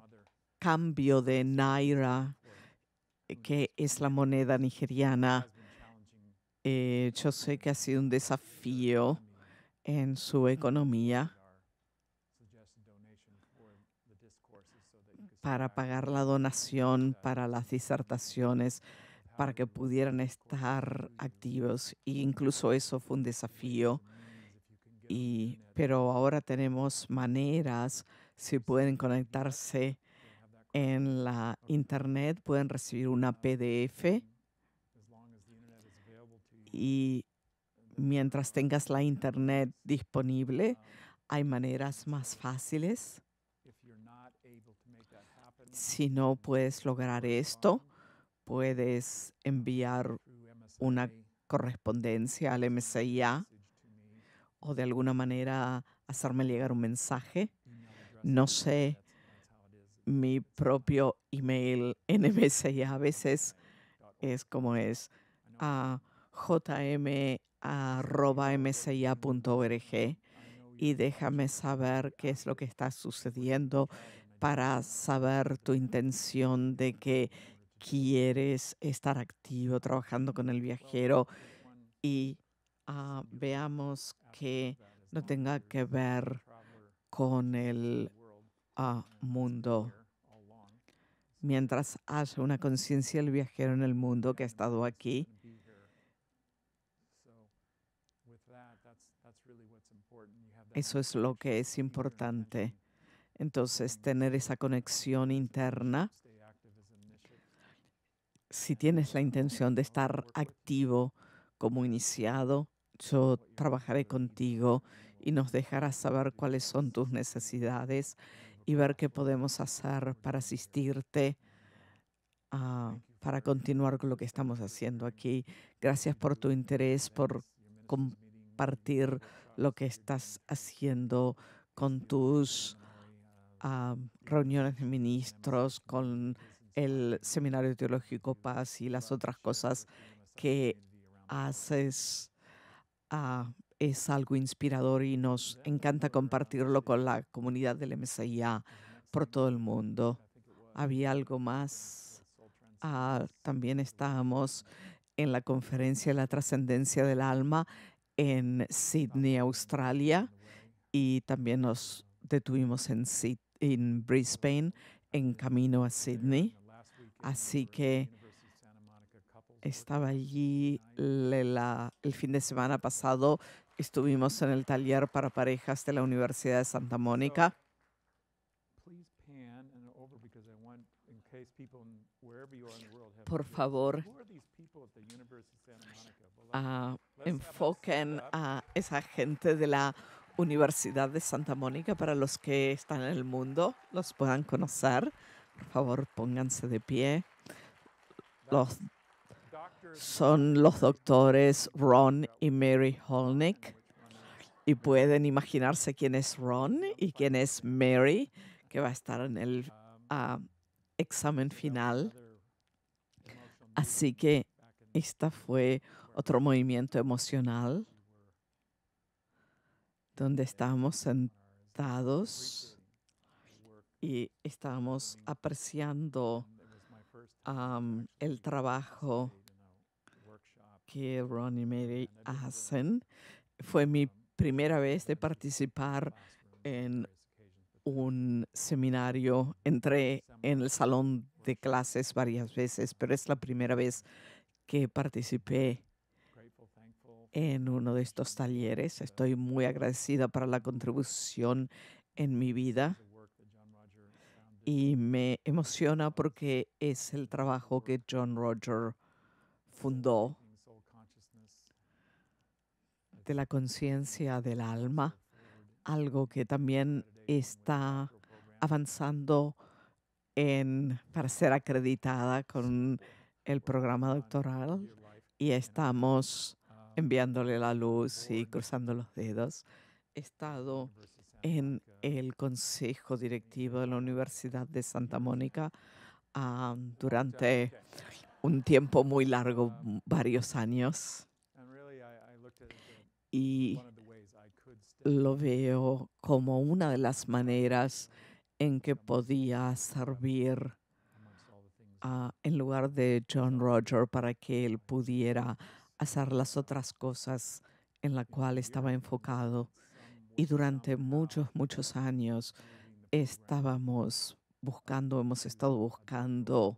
cambio de Naira eh, que es la moneda nigeriana. Eh, yo sé que ha sido un desafío en su economía para pagar la donación para las disertaciones, para que pudieran estar activos. E incluso eso fue un desafío. Y, pero ahora tenemos maneras, si pueden conectarse en la Internet, pueden recibir una PDF y mientras tengas la Internet disponible, hay maneras más fáciles. Si no puedes lograr esto, puedes enviar una correspondencia al MSIA o de alguna manera hacerme llegar un mensaje. No sé mi propio email en a veces es como es a y déjame saber qué es lo que está sucediendo para saber tu intención de que quieres estar activo trabajando con el viajero y veamos que no tenga que ver con el a mundo. Mientras haya una conciencia del viajero en el mundo que ha estado aquí, eso es lo que es importante. Entonces, tener esa conexión interna. Si tienes la intención de estar activo como iniciado, yo trabajaré contigo y nos dejarás saber cuáles son tus necesidades y ver qué podemos hacer para asistirte, ah, para continuar con lo que estamos haciendo aquí. Gracias por tu interés, por compartir lo que estás haciendo con tus ah, reuniones de ministros, con el Seminario Teológico Paz y las otras cosas que haces ah, es algo inspirador y nos encanta compartirlo con la comunidad del MSIA por todo el mundo. Había algo más. Ah, también estábamos en la conferencia de La trascendencia del alma en Sydney, Australia, y también nos detuvimos en, Brisbane en camino a Sydney. Así que estaba allí el fin de semana pasado Estuvimos en el taller para parejas de la Universidad de Santa Mónica. Por favor, enfoquen a esa gente de la Universidad de Santa Mónica para los que están en el mundo, los puedan conocer. Por favor, pónganse de pie. Los son los doctores Ron y Mary Holnick. Y pueden imaginarse quién es Ron y quién es Mary, que va a estar en el ah, examen final. Así que esta fue otro movimiento emocional donde estábamos sentados y estábamos apreciando el trabajo que Ron y Mary hacen. Fue mi primera vez de participar en un seminario. Entré en el salón de clases varias veces, pero es la primera vez que participé en uno de estos talleres. Estoy muy agradecida para la contribución en mi vida y me emociona porque es el trabajo que John Roger fundó de la conciencia del alma, algo que también está avanzando en, para ser acreditada con el programa doctoral y estamos enviándole la luz y cruzando los dedos. He estado en el consejo directivo de la Universidad de Santa Mónica ah, durante un tiempo muy largo, varios años y lo veo como una de las maneras en que podía servir en lugar de John Roger para que él pudiera hacer las otras cosas en la cual estaba enfocado. Y durante muchos, muchos años estábamos buscando, hemos estado buscando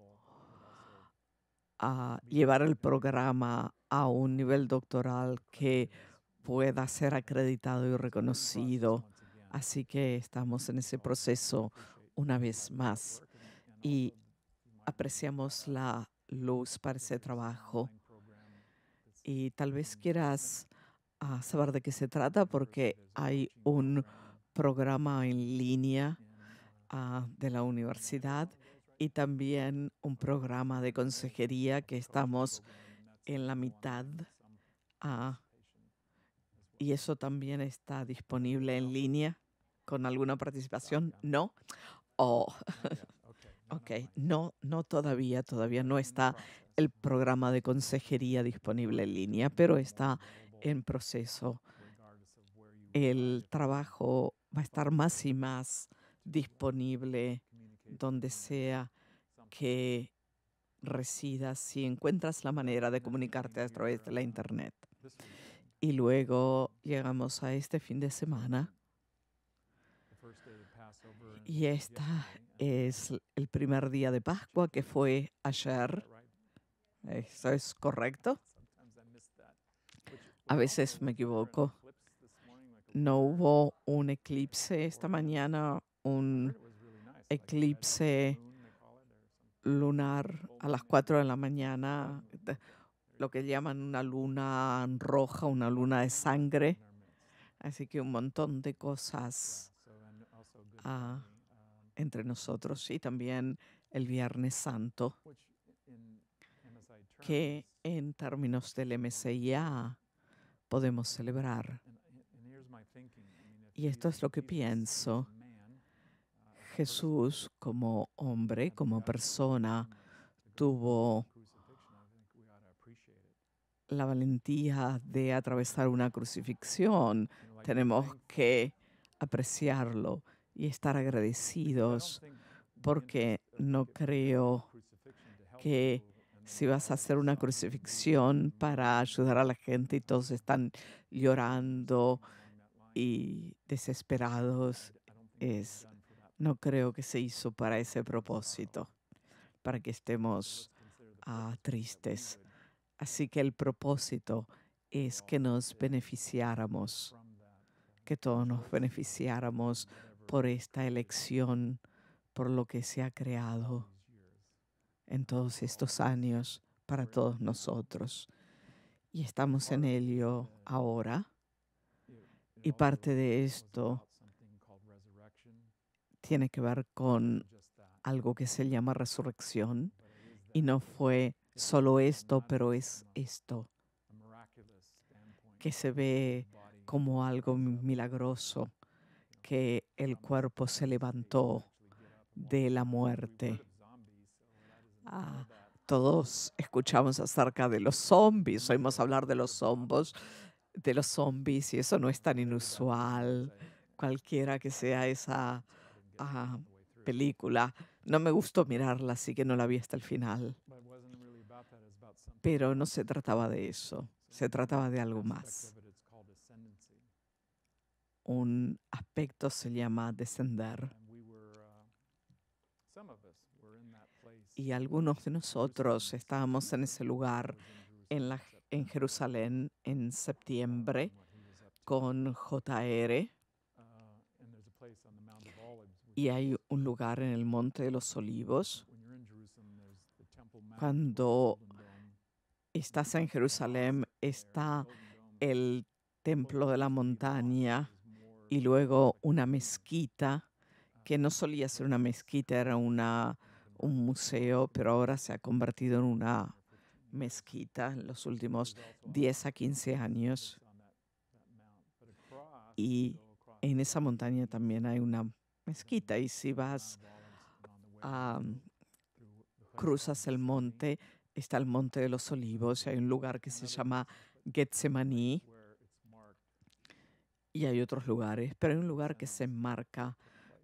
a llevar el programa a un nivel doctoral que pueda ser acreditado y reconocido. Así que estamos en ese proceso una vez más y apreciamos la luz para ese trabajo. Y tal vez quieras ah, saber de qué se trata porque hay un programa en línea ah, de la universidad y también un programa de consejería que estamos en la mitad. Ah, ¿Y eso también está disponible en línea con alguna participación? No. Oh. ok, no, no todavía, todavía no está el programa de consejería disponible en línea, pero está en proceso. El trabajo va a estar más y más disponible donde sea que residas si encuentras la manera de comunicarte a través de la Internet. Y luego llegamos a este fin de semana. Y este es el primer día de Pascua que fue ayer. ¿Eso es correcto? A veces me equivoco. No hubo un eclipse esta mañana, un eclipse lunar a las 4 de la mañana lo que llaman una luna roja, una luna de sangre. Así que un montón de cosas ah, entre nosotros y también el Viernes Santo, que en términos del MSIA podemos celebrar. Y esto es lo que pienso. Jesús como hombre, como persona, tuvo la valentía de atravesar una crucifixión. Tenemos que apreciarlo y estar agradecidos porque no creo que si vas a hacer una crucifixión para ayudar a la gente y todos están llorando y desesperados, es, no creo que se hizo para ese propósito, para que estemos ah, tristes. Así que el propósito es que nos beneficiáramos, que todos nos beneficiáramos por esta elección, por lo que se ha creado en todos estos años para todos nosotros. Y estamos en ello ahora. Y parte de esto tiene que ver con algo que se llama resurrección. Y no fue solo esto, pero es esto, que se ve como algo milagroso, que el cuerpo se levantó de la muerte. Ah, todos escuchamos acerca de los zombies, oímos hablar de los zombos, de los zombies, y eso no es tan inusual. Cualquiera que sea esa ah, película, no me gustó mirarla, así que no la vi hasta el final. Pero no se trataba de eso, se trataba de algo más. Un aspecto se llama descender. Y algunos de nosotros estábamos en ese lugar en, la, en Jerusalén en septiembre con JR. Y hay un lugar en el Monte de los Olivos. Cuando estás en Jerusalén, está el templo de la montaña y luego una mezquita, que no solía ser una mezquita, era una, un museo, pero ahora se ha convertido en una mezquita en los últimos 10 a 15 años. Y en esa montaña también hay una mezquita. Y si vas a cruzas el monte, está el Monte de los Olivos, hay un lugar que se llama Getsemaní y hay otros lugares, pero hay un lugar que se enmarca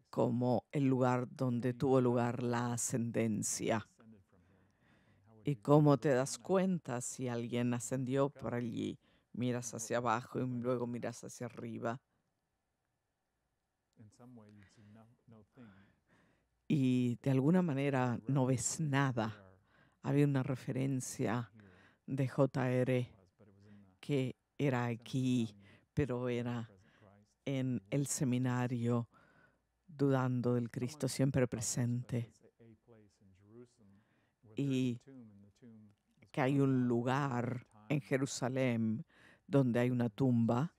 como el lugar donde tuvo lugar la ascendencia. ¿Y cómo te das cuenta si alguien ascendió por allí? Miras hacia abajo y luego miras hacia arriba. Y de alguna manera no ves nada había una referencia de JR que era aquí, pero era en el seminario dudando del Cristo siempre presente. Y que hay un lugar en Jerusalén donde hay una tumba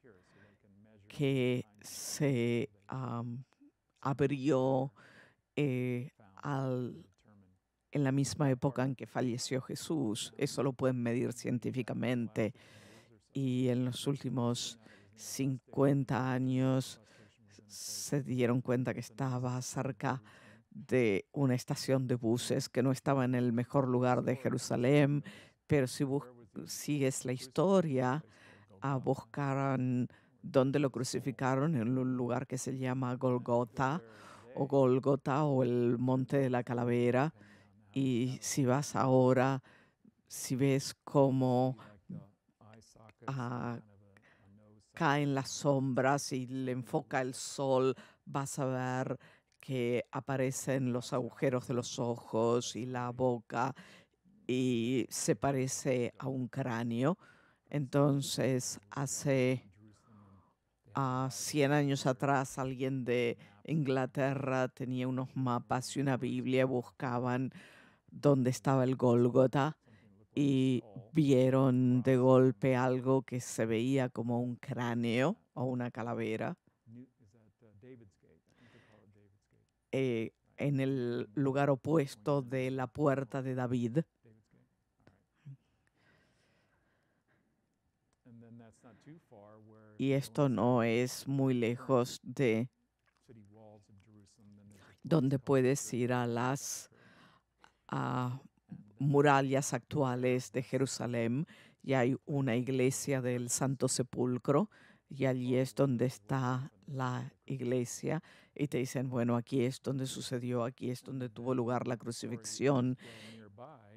que se abrió eh, al en la misma época en que falleció Jesús. Eso lo pueden medir científicamente. Y en los últimos 50 años se dieron cuenta que estaba cerca de una estación de buses que no estaba en el mejor lugar de Jerusalén, pero si sigues la historia, a buscarán dónde lo crucificaron en un lugar que se llama Golgota o Golgota o el Monte de la Calavera y si vas ahora, si ves cómo ah, caen las sombras y le enfoca el sol, vas a ver que aparecen los agujeros de los ojos y la boca y se parece a un cráneo. Entonces, hace 100 ah, años atrás, alguien de Inglaterra tenía unos mapas y una Biblia, buscaban donde estaba el Gólgota y vieron de golpe algo que se veía como un cráneo o una calavera. Eh, en el lugar opuesto de la puerta de David. Y esto no es muy lejos de donde puedes ir a las a murallas actuales de Jerusalén y hay una iglesia del Santo Sepulcro y allí es donde está la iglesia y te dicen, bueno, aquí es donde sucedió, aquí es donde tuvo lugar la crucifixión.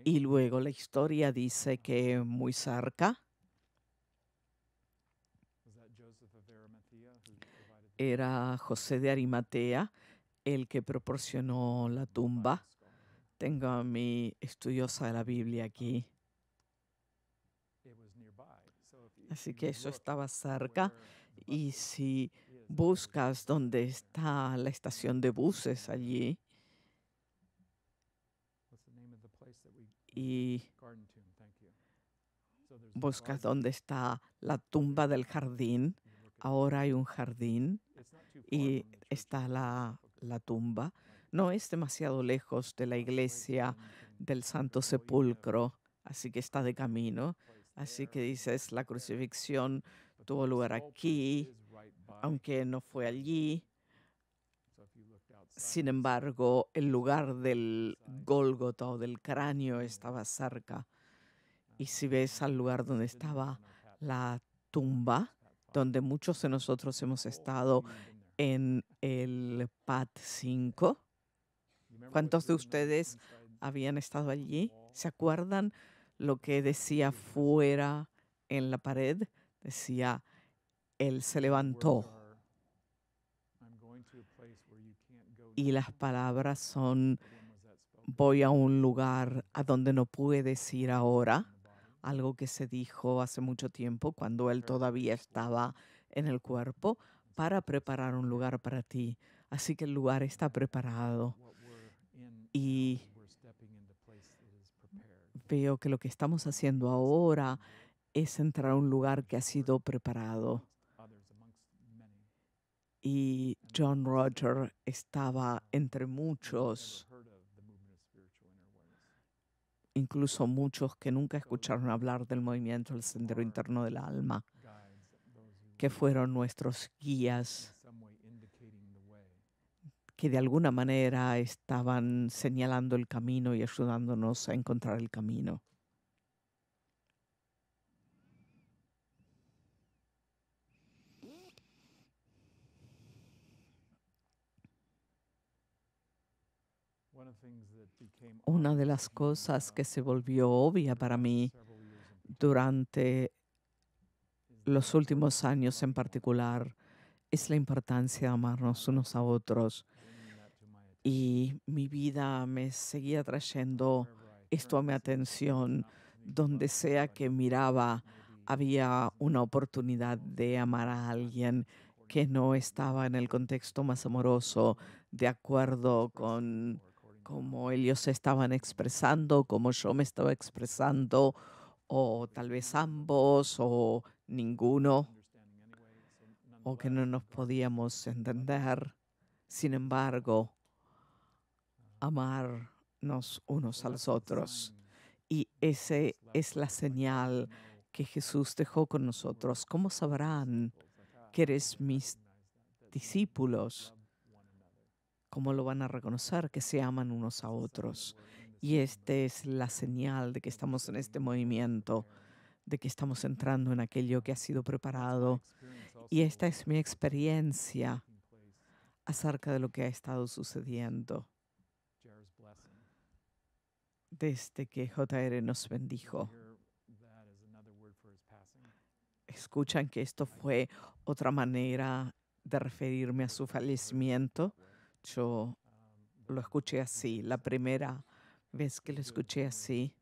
Y luego la historia dice que muy cerca era José de Arimatea el que proporcionó la tumba tengo a mi estudiosa de la Biblia aquí. Así que eso estaba cerca. Y si buscas dónde está la estación de buses allí, y buscas dónde está la tumba del jardín. Ahora hay un jardín y está la, la tumba no es demasiado lejos de la pues, iglesia del Santo Sepulcro, así que está de camino. Pues, así que dices, la crucifixión tuvo lugar aquí, aunque no fue allí. Sin embargo, el lugar del Gólgota o del cráneo estaba cerca. Y si ves al lugar donde estaba la tumba, donde muchos de nosotros hemos estado en el PAT 5, ¿Cuántos de ustedes habían estado allí? ¿Se acuerdan lo que decía fuera en la pared? Decía, Él se levantó. Y las palabras son, voy a un lugar a donde no puedes ir ahora, algo que se dijo hace mucho tiempo cuando Él todavía estaba en el cuerpo, para preparar un lugar para ti. Así que el lugar está preparado y veo que lo que estamos haciendo ahora es entrar a un lugar que ha sido preparado. Y John Roger estaba entre muchos, incluso muchos que nunca escucharon hablar del movimiento del sendero interno del alma, que fueron nuestros guías que de alguna manera estaban señalando el camino y ayudándonos a encontrar el camino. Una de las cosas que se volvió obvia para mí durante los últimos años en particular es la importancia de amarnos unos a otros y mi vida me seguía trayendo esto a mi atención. Donde sea que miraba, había una oportunidad de amar a alguien que no estaba en el contexto más amoroso, de acuerdo con cómo ellos se estaban expresando, cómo yo me estaba expresando, o tal vez ambos, o ninguno, o que no nos podíamos entender. Sin embargo, amarnos unos a los otros. Y esa es la señal que Jesús dejó con nosotros. ¿Cómo sabrán que eres mis discípulos? ¿Cómo lo van a reconocer que se aman unos a otros? Y esta es la señal de que estamos en este movimiento, de que estamos entrando en aquello que ha sido preparado. Y esta es mi experiencia acerca de lo que ha estado sucediendo desde que JR nos bendijo. Escuchan que esto fue otra manera de referirme a su fallecimiento. Yo lo escuché así, la primera vez que lo escuché así.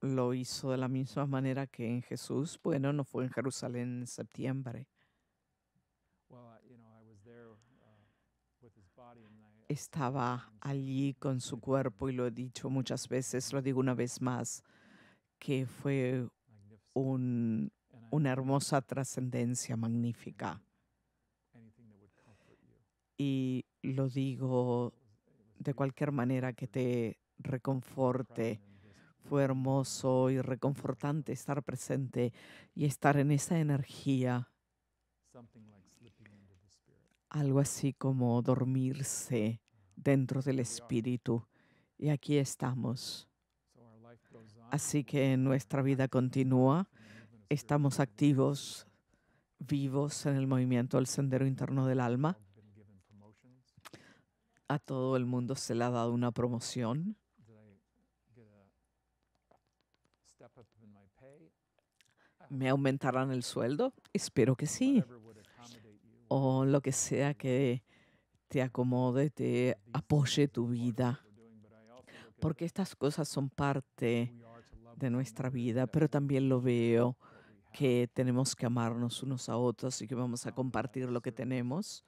Lo hizo de la misma manera que en Jesús. Bueno, no fue en Jerusalén en septiembre. estaba allí con su cuerpo y lo he dicho muchas veces, lo digo una vez más, que fue un, una hermosa trascendencia magnífica. Y lo digo de cualquier manera que te reconforte. Fue hermoso y reconfortante estar presente y estar en esa energía algo así como dormirse dentro del espíritu. Y aquí estamos. Así que nuestra vida continúa. Estamos activos, vivos en el movimiento del sendero interno del alma. A todo el mundo se le ha dado una promoción. ¿Me aumentarán el sueldo? Espero que sí o lo que sea que te acomode, te apoye tu vida. Porque estas cosas son parte de nuestra vida, pero también lo veo que tenemos que amarnos unos a otros y que vamos a compartir lo que tenemos,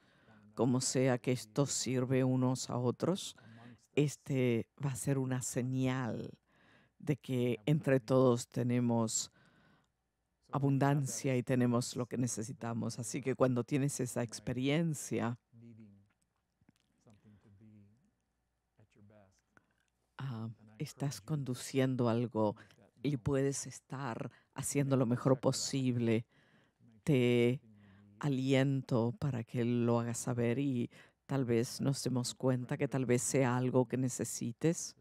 como sea que esto sirve unos a otros. Este va a ser una señal de que entre todos tenemos abundancia y tenemos lo que necesitamos. Así que cuando tienes esa experiencia, ah, estás conduciendo algo y puedes estar haciendo lo mejor posible. Te aliento para que lo hagas saber y tal vez nos demos cuenta que tal vez sea algo que necesites,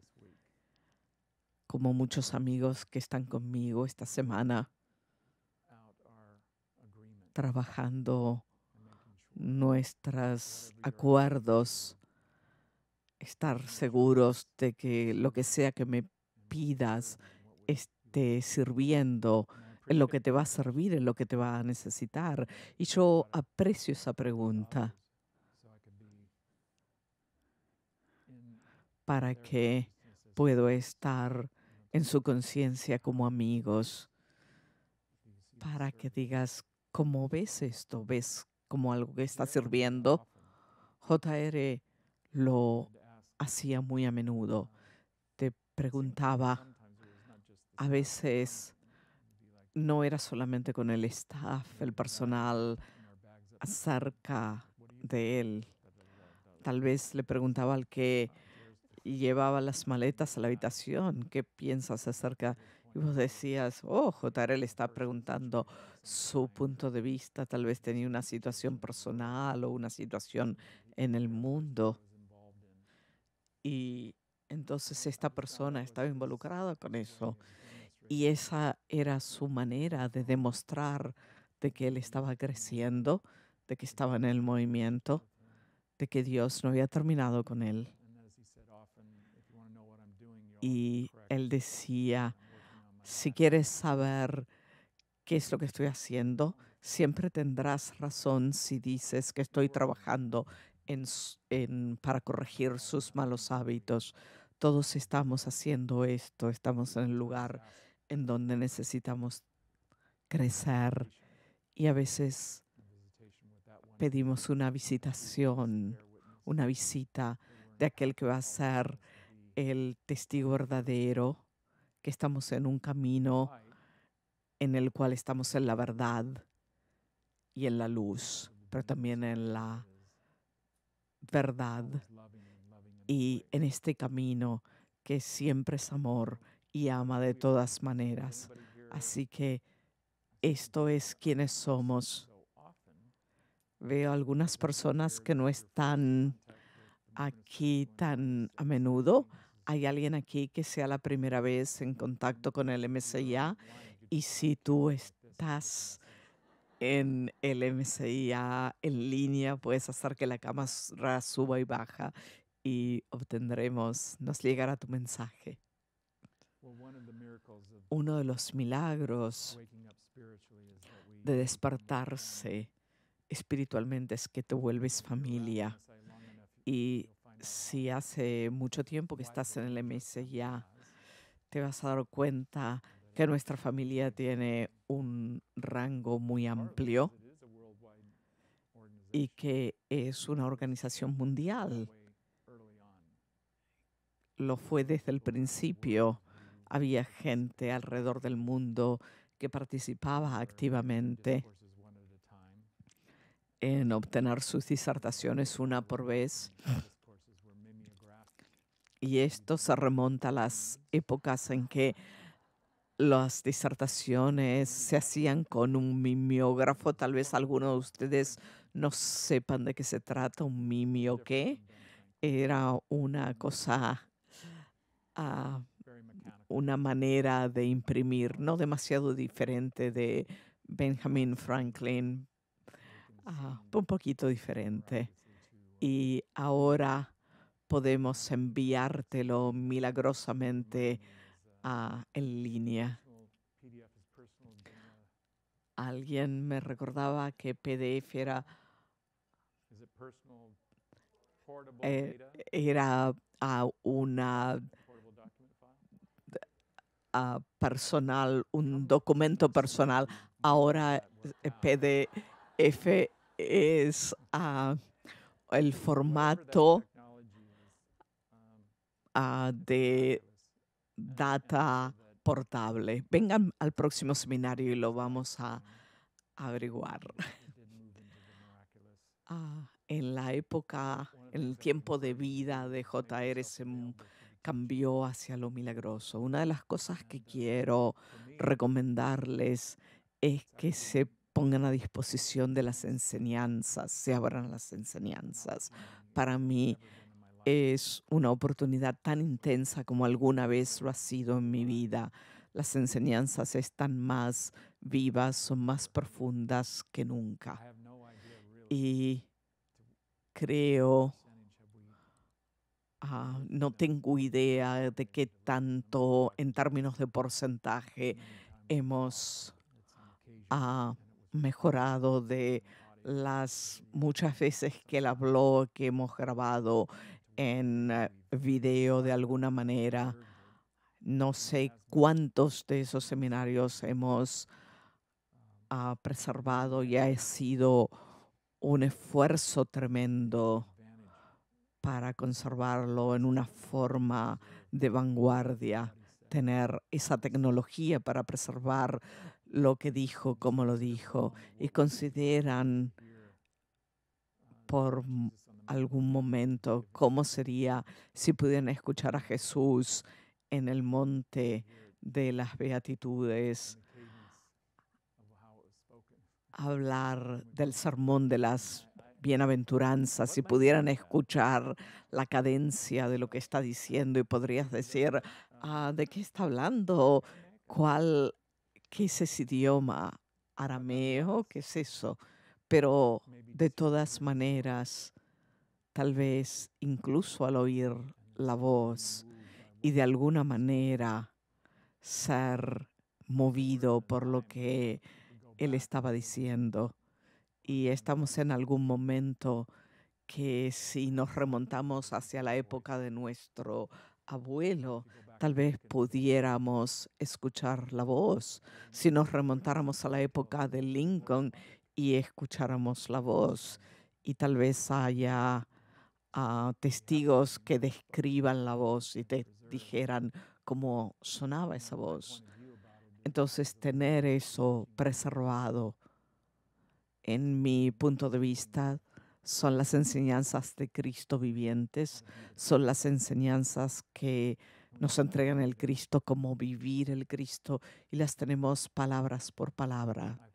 como muchos amigos que están conmigo esta semana trabajando nuestros acuerdos, estar seguros de que lo que sea que me pidas esté sirviendo en lo que te va a servir, en lo que te va a necesitar. Y yo aprecio esa pregunta para que puedo estar en su conciencia como amigos, para que digas ¿Cómo ves esto? ¿Ves como algo que está sirviendo? JR lo hacía muy a menudo. Te preguntaba, a veces no era solamente con el staff, el personal acerca de él. Tal vez le preguntaba al que llevaba las maletas a la habitación, ¿qué piensas acerca y vos decías, oh, JRL está preguntando su punto de vista, tal vez tenía una situación personal o una situación en el mundo. Y entonces esta persona estaba involucrada con eso. Y esa era su manera de demostrar de que él estaba creciendo, de que estaba en el movimiento, de que Dios no había terminado con él. Y él decía, si quieres saber qué es lo que estoy haciendo, siempre tendrás razón si dices que estoy trabajando para corregir sus malos hábitos. Todos estamos haciendo esto, estamos en el lugar en donde necesitamos crecer y a veces pedimos una visitación, una visita de aquel que va a ser el testigo verdadero que estamos en un camino en el cual estamos en la verdad y en la luz, pero también en la verdad y en este camino que siempre es amor y ama de todas maneras. Así que esto es quienes somos. Veo algunas personas que no están aquí tan a menudo, hay alguien aquí que sea la primera vez en contacto con el MCIA y si tú estás en el MCIA en línea, puedes hacer que la cámara suba y baja y obtendremos, nos llegará tu mensaje. Uno de los milagros de despertarse espiritualmente es que te vuelves familia. Y si hace mucho tiempo que estás en el MS ya te vas a dar cuenta que nuestra familia tiene un rango muy amplio y que es una organización mundial. Lo fue desde el principio. Había gente alrededor del mundo que participaba activamente en obtener sus disertaciones una por vez y esto se remonta a las épocas en que las disertaciones se hacían con un mimeógrafo. Tal vez algunos de ustedes no sepan de qué se trata un mimeo que era una cosa, ah, una manera de imprimir, no demasiado diferente de Benjamin Franklin, ah, un poquito diferente. Y ahora podemos enviártelo milagrosamente a, en línea. Alguien me recordaba que PDF era, eh, era a una a personal, un documento personal. Ahora eh, PDF es a, el formato Ah, de data portable. Vengan al próximo seminario y lo vamos a averiguar. Ah, en la época, en el tiempo de vida de JR se cambió hacia lo milagroso. Una de las cosas que quiero recomendarles es que se pongan a disposición de las enseñanzas, se abran las enseñanzas. Para mí, es una oportunidad tan intensa como alguna vez lo ha sido en mi vida. Las enseñanzas están más vivas, son más profundas que nunca. Y creo, ah, no tengo idea de qué tanto en términos de porcentaje hemos ah, mejorado de las muchas veces que él habló, que hemos grabado en eh, video de alguna manera. No sé cuántos de esos seminarios hemos ah, preservado y ha sido un esfuerzo tremendo para conservarlo en una forma de vanguardia, tener esa tecnología para preservar lo que dijo, como lo dijo, y consideran por algún momento cómo sería si pudieran escuchar a Jesús en el monte de las beatitudes, hablar del sermón de las bienaventuranzas, si pudieran escuchar la cadencia de lo que está diciendo y podrías decir, ah, ¿de qué está hablando? ¿Cuál, qué es ese idioma? ¿Arameo? ¿Qué es eso? Pero de todas maneras, tal vez incluso al oír la voz y de alguna manera ser movido por lo que él estaba diciendo. Y estamos en algún momento que si nos remontamos hacia la época de nuestro abuelo, tal vez pudiéramos escuchar la voz. Si nos remontáramos a la época de Lincoln y escucháramos la voz, y tal vez haya a testigos que describan la voz y te dijeran cómo sonaba esa voz. Entonces, tener eso preservado, en mi punto de vista, son las enseñanzas de Cristo vivientes, son las enseñanzas que nos entregan el Cristo, cómo vivir el Cristo, y las tenemos palabras por palabra.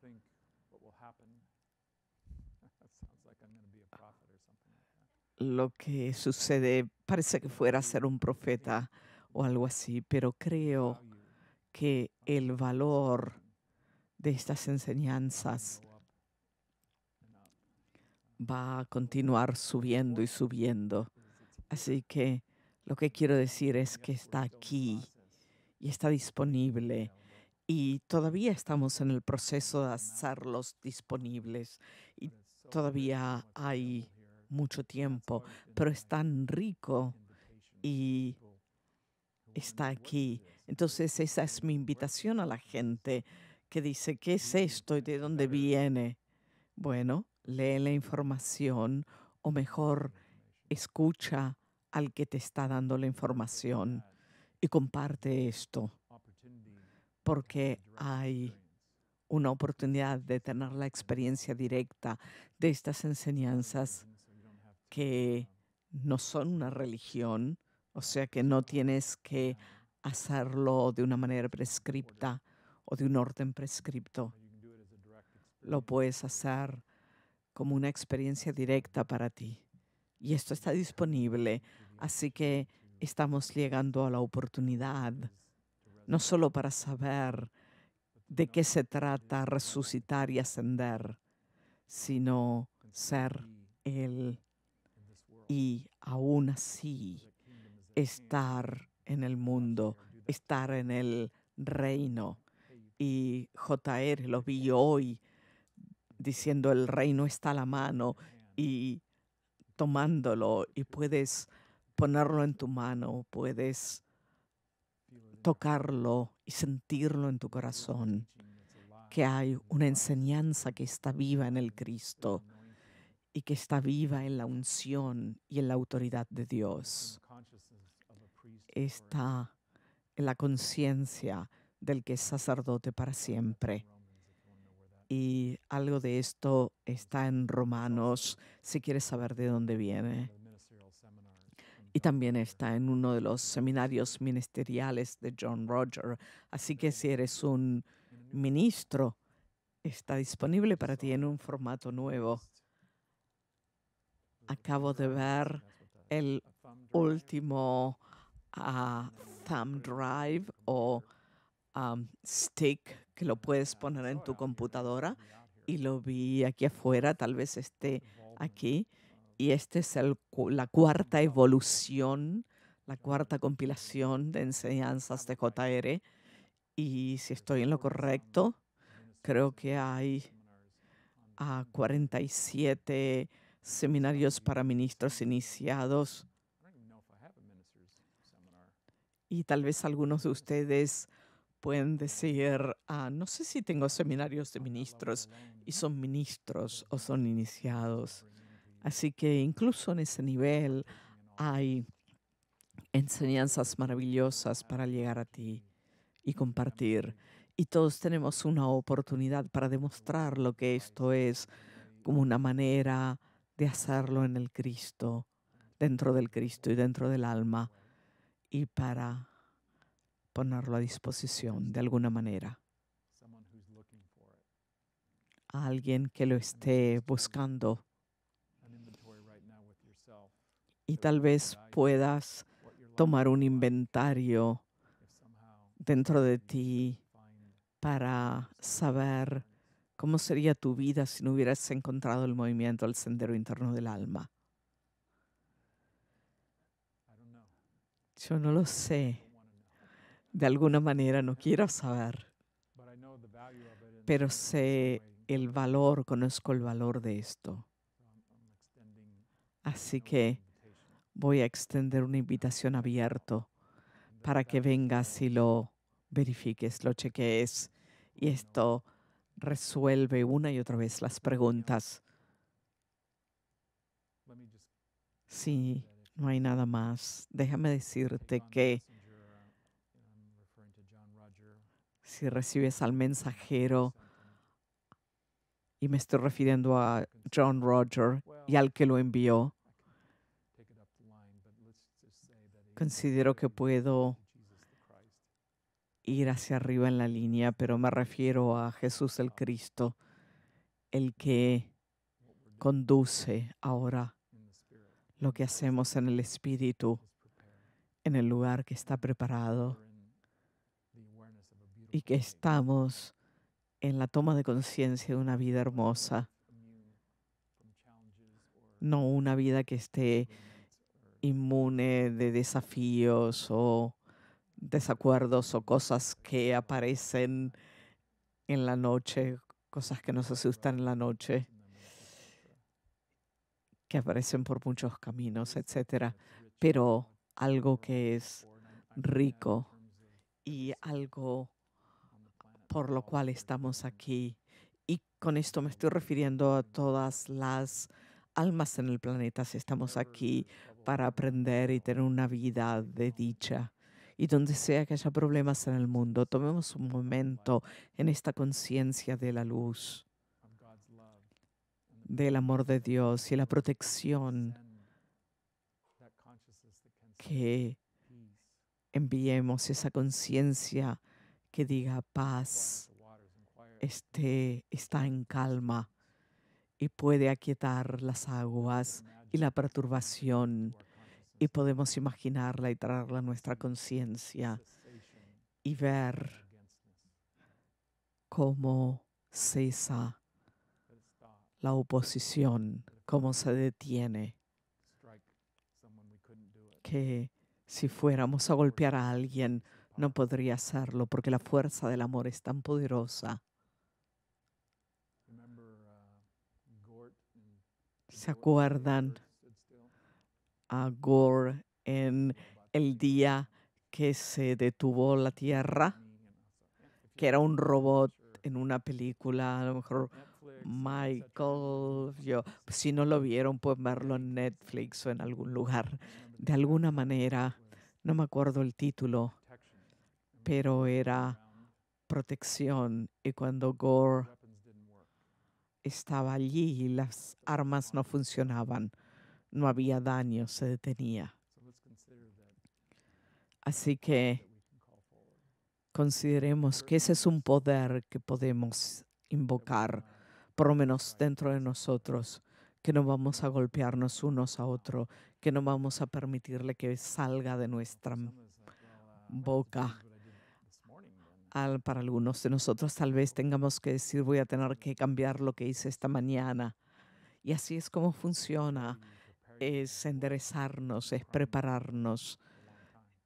lo que sucede. Parece que fuera ser un profeta o algo así, pero creo que el valor de estas enseñanzas va a continuar subiendo y subiendo. Así que lo que quiero decir es que está aquí y está disponible y todavía estamos en el proceso de hacerlos disponibles y todavía hay mucho tiempo, pero es tan rico y está aquí. Entonces esa es mi invitación a la gente que dice, ¿qué es esto y de dónde viene? Bueno, lee la información o mejor escucha al que te está dando la información y comparte esto, porque hay una oportunidad de tener la experiencia directa de estas enseñanzas que no son una religión, o sea que no tienes que hacerlo de una manera prescripta o de un orden prescripto. Lo puedes hacer como una experiencia directa para ti. Y esto está disponible, así que estamos llegando a la oportunidad, no solo para saber de qué se trata resucitar y ascender, sino ser el y aún así estar en el mundo, estar en el reino. Y JR lo vi hoy diciendo el reino está a la mano y tomándolo y puedes ponerlo en tu mano, puedes tocarlo y sentirlo en tu corazón, que hay una enseñanza que está viva en el Cristo y que está viva en la unción y en la autoridad de Dios. Está en la conciencia del que es sacerdote para siempre. Y algo de esto está en Romanos, si quieres saber de dónde viene. Y también está en uno de los seminarios ministeriales de John Roger. Así que si eres un ministro, está disponible para ti en un formato nuevo. Acabo de ver el último ah, thumb drive o um, stick que lo puedes poner en tu computadora y lo vi aquí afuera, tal vez esté aquí. Y esta es la cuarta evolución, la cuarta compilación de enseñanzas de JR. Y si estoy en lo correcto, creo que hay ah, a 47 seminarios para ministros iniciados. Y tal vez algunos de ustedes pueden decir, ah, no sé si tengo seminarios de ministros y son ministros o son iniciados. Así que incluso en ese nivel hay enseñanzas maravillosas para llegar a ti y compartir. Y todos tenemos una oportunidad para demostrar lo que esto es como una manera de hacerlo en el Cristo, dentro del Cristo y dentro del alma, y para ponerlo a disposición de alguna manera. A alguien que lo esté buscando. Y tal vez puedas tomar un inventario dentro de ti para saber ¿Cómo sería tu vida si no hubieras encontrado el movimiento al sendero interno del alma? Yo no lo sé. De alguna manera no quiero saber. Pero sé el valor, conozco el valor de esto. Así que voy a extender una invitación abierta para que vengas y lo verifiques, lo cheques. Y esto resuelve una y otra vez las preguntas. Sí, no hay nada más. Déjame decirte que si recibes al mensajero, y me estoy refiriendo a John Roger y al que lo envió, considero que puedo ir hacia arriba en la línea, pero me refiero a Jesús el Cristo, el que conduce ahora lo que hacemos en el Espíritu, en el lugar que está preparado y que estamos en la toma de conciencia de una vida hermosa, no una vida que esté inmune de desafíos o desacuerdos o cosas que aparecen en la noche, cosas que nos asustan en la noche, que aparecen por muchos caminos, etc. Pero algo que es rico y algo por lo cual estamos aquí. Y con esto me estoy refiriendo a todas las almas en el planeta si estamos aquí para aprender y tener una vida de dicha y donde sea que haya problemas en el mundo. Tomemos un momento en esta conciencia de la luz, del amor de Dios y la protección que enviemos esa conciencia que diga paz, este, está en calma y puede aquietar las aguas y la perturbación y podemos imaginarla y traerla a nuestra conciencia y ver cómo cesa la oposición, cómo se detiene. Que si fuéramos a golpear a alguien, no podría hacerlo porque la fuerza del amor es tan poderosa. ¿Se acuerdan a Gore en el día que se detuvo la Tierra, que era un robot en una película, a lo mejor Michael, yo, pues, si no lo vieron, pueden verlo en Netflix o en algún lugar. De alguna manera, no me acuerdo el título, pero era protección. Y cuando Gore estaba allí, las armas no funcionaban no había daño, se detenía. Así que consideremos que ese es un poder que podemos invocar, por lo menos dentro de nosotros, que no vamos a golpearnos unos a otros, que no vamos a permitirle que salga de nuestra uh, boca. Al, para algunos de nosotros tal vez tengamos que decir voy a tener que cambiar lo que hice esta mañana. Y así es como funciona mm es enderezarnos, es prepararnos.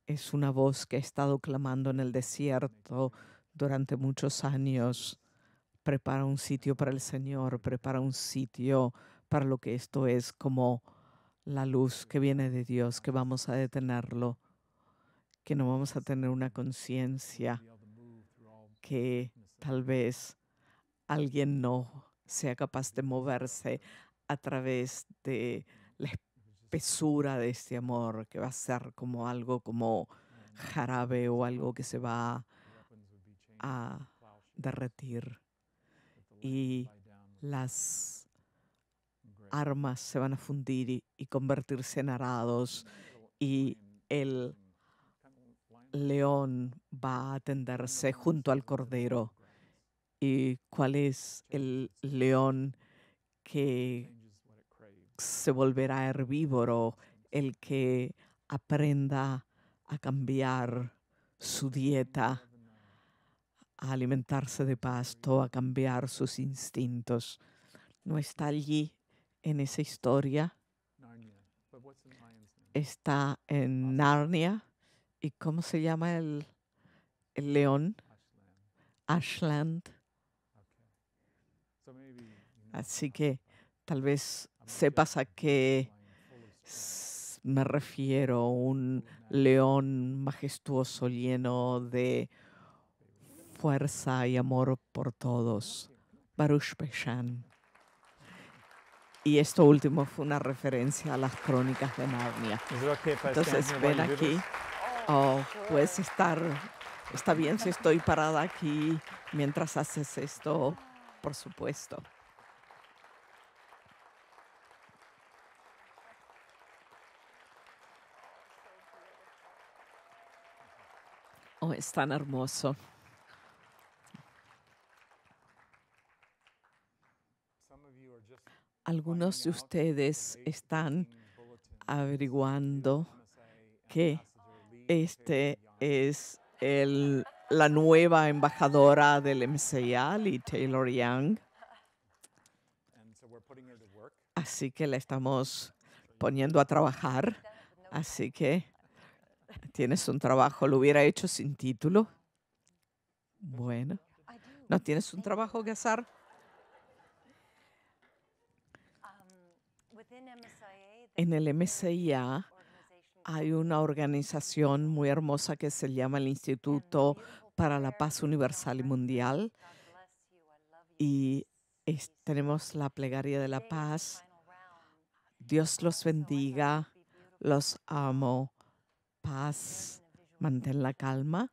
Es una voz que ha estado clamando en el desierto durante muchos años. Prepara un sitio para el Señor, prepara un sitio para lo que esto es como la luz que viene de Dios, que vamos a detenerlo, que no vamos a tener una conciencia que tal vez alguien no sea capaz de moverse a través de la espesura de este amor que va a ser como algo como jarabe o algo que se va a derretir y las armas se van a fundir y, convertirse en arados y el león va a tenderse junto al cordero. ¿Y cuál es el león que se volverá herbívoro el que aprenda a cambiar su dieta, a alimentarse de pasto, a cambiar sus instintos. No está allí en esa historia. Está en Narnia. ¿Y cómo se llama el, el león? Ashland. Así que tal vez sepas a qué me refiero, un león majestuoso lleno de fuerza y amor por todos, Baruch Y esto último fue una referencia a las crónicas de Narnia. Este Entonces, ven aquí. Oh, puedes estar. Está bien si estoy parada aquí mientras haces esto, por supuesto. Oh, es tan hermoso. Algunos de ustedes están averiguando que este es el, la nueva embajadora del MCA, Taylor Young. Así que la estamos poniendo a trabajar. Así que Tienes un trabajo, lo hubiera hecho sin título. Bueno, ¿no tienes un trabajo que hacer? En el MSIA hay una organización muy hermosa que se llama el Instituto para la Paz Universal y Mundial y tenemos la plegaria de la paz. Dios los bendiga, los amo paz, mantén la calma.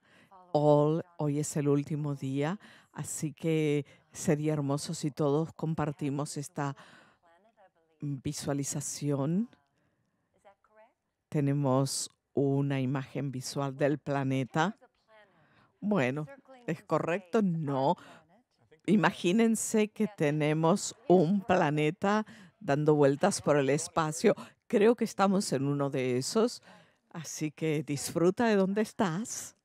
hoy es el último día, así que sería hermoso si todos compartimos esta visualización. Tenemos una imagen visual del planeta. Bueno, ¿es correcto? No. Imagínense que tenemos un planeta dando vueltas por el espacio. Creo que estamos en uno de esos. Así que disfruta de donde estás.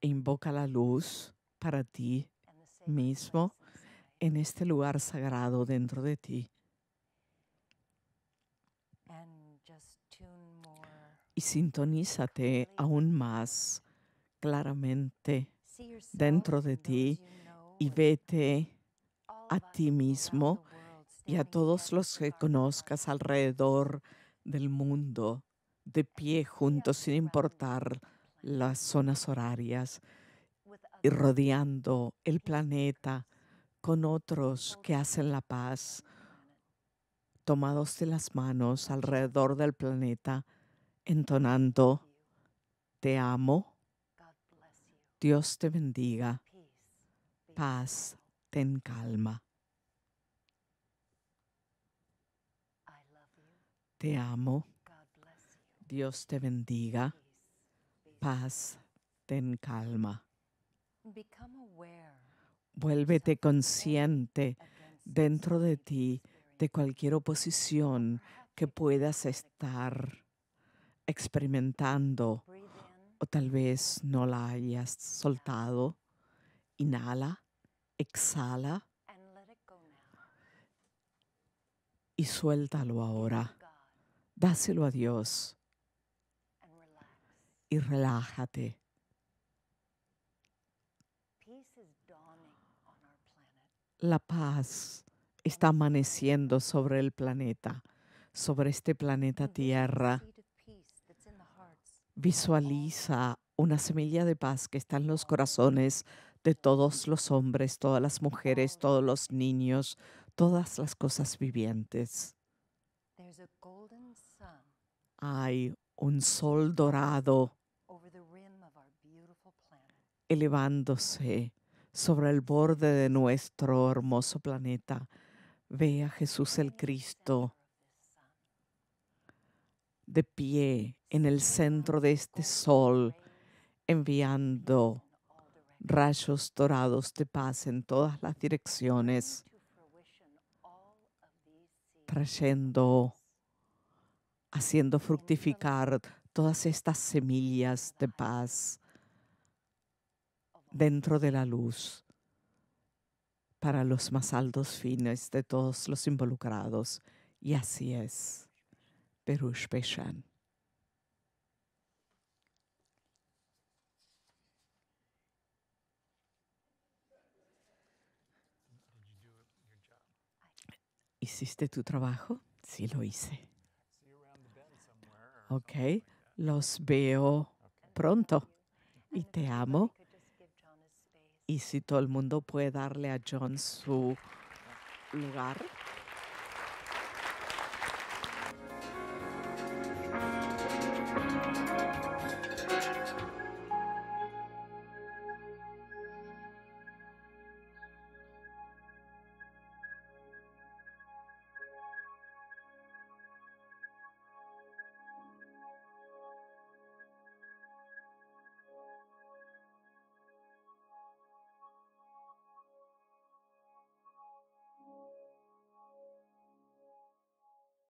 Invoca la luz para ti mismo en este lugar sagrado dentro de ti. Y sintonízate aún más claramente dentro de ti y vete a ti mismo y a todos los que conozcas alrededor del mundo, de pie juntos, sin importar las zonas horarias, y rodeando el planeta con otros que hacen la paz, tomados de las manos alrededor del planeta, entonando, te amo, Dios te bendiga, paz, ten calma. Te amo. Dios te bendiga. Paz, ten calma. Vuélvete consciente dentro de ti de cualquier oposición que puedas estar experimentando o tal vez no la hayas soltado. Inhala, exhala y suéltalo ahora. Dáselo a Dios y relájate. La paz está amaneciendo sobre el planeta, sobre este planeta Tierra. Visualiza una semilla de paz que está en los corazones de todos los hombres, todas las mujeres, todos los niños, todas las cosas vivientes hay un sol dorado elevándose sobre el borde de nuestro hermoso planeta. Ve a Jesús el Cristo de pie en el centro de este sol, enviando rayos dorados de paz en todas las direcciones, trayendo haciendo fructificar todas estas semillas de paz dentro de la luz para los más altos fines de todos los involucrados. Y así es. Perush Peshan. ¿Hiciste tu trabajo? Sí, lo hice. Ok, los veo pronto y te amo. Y si todo el mundo puede darle a John su lugar.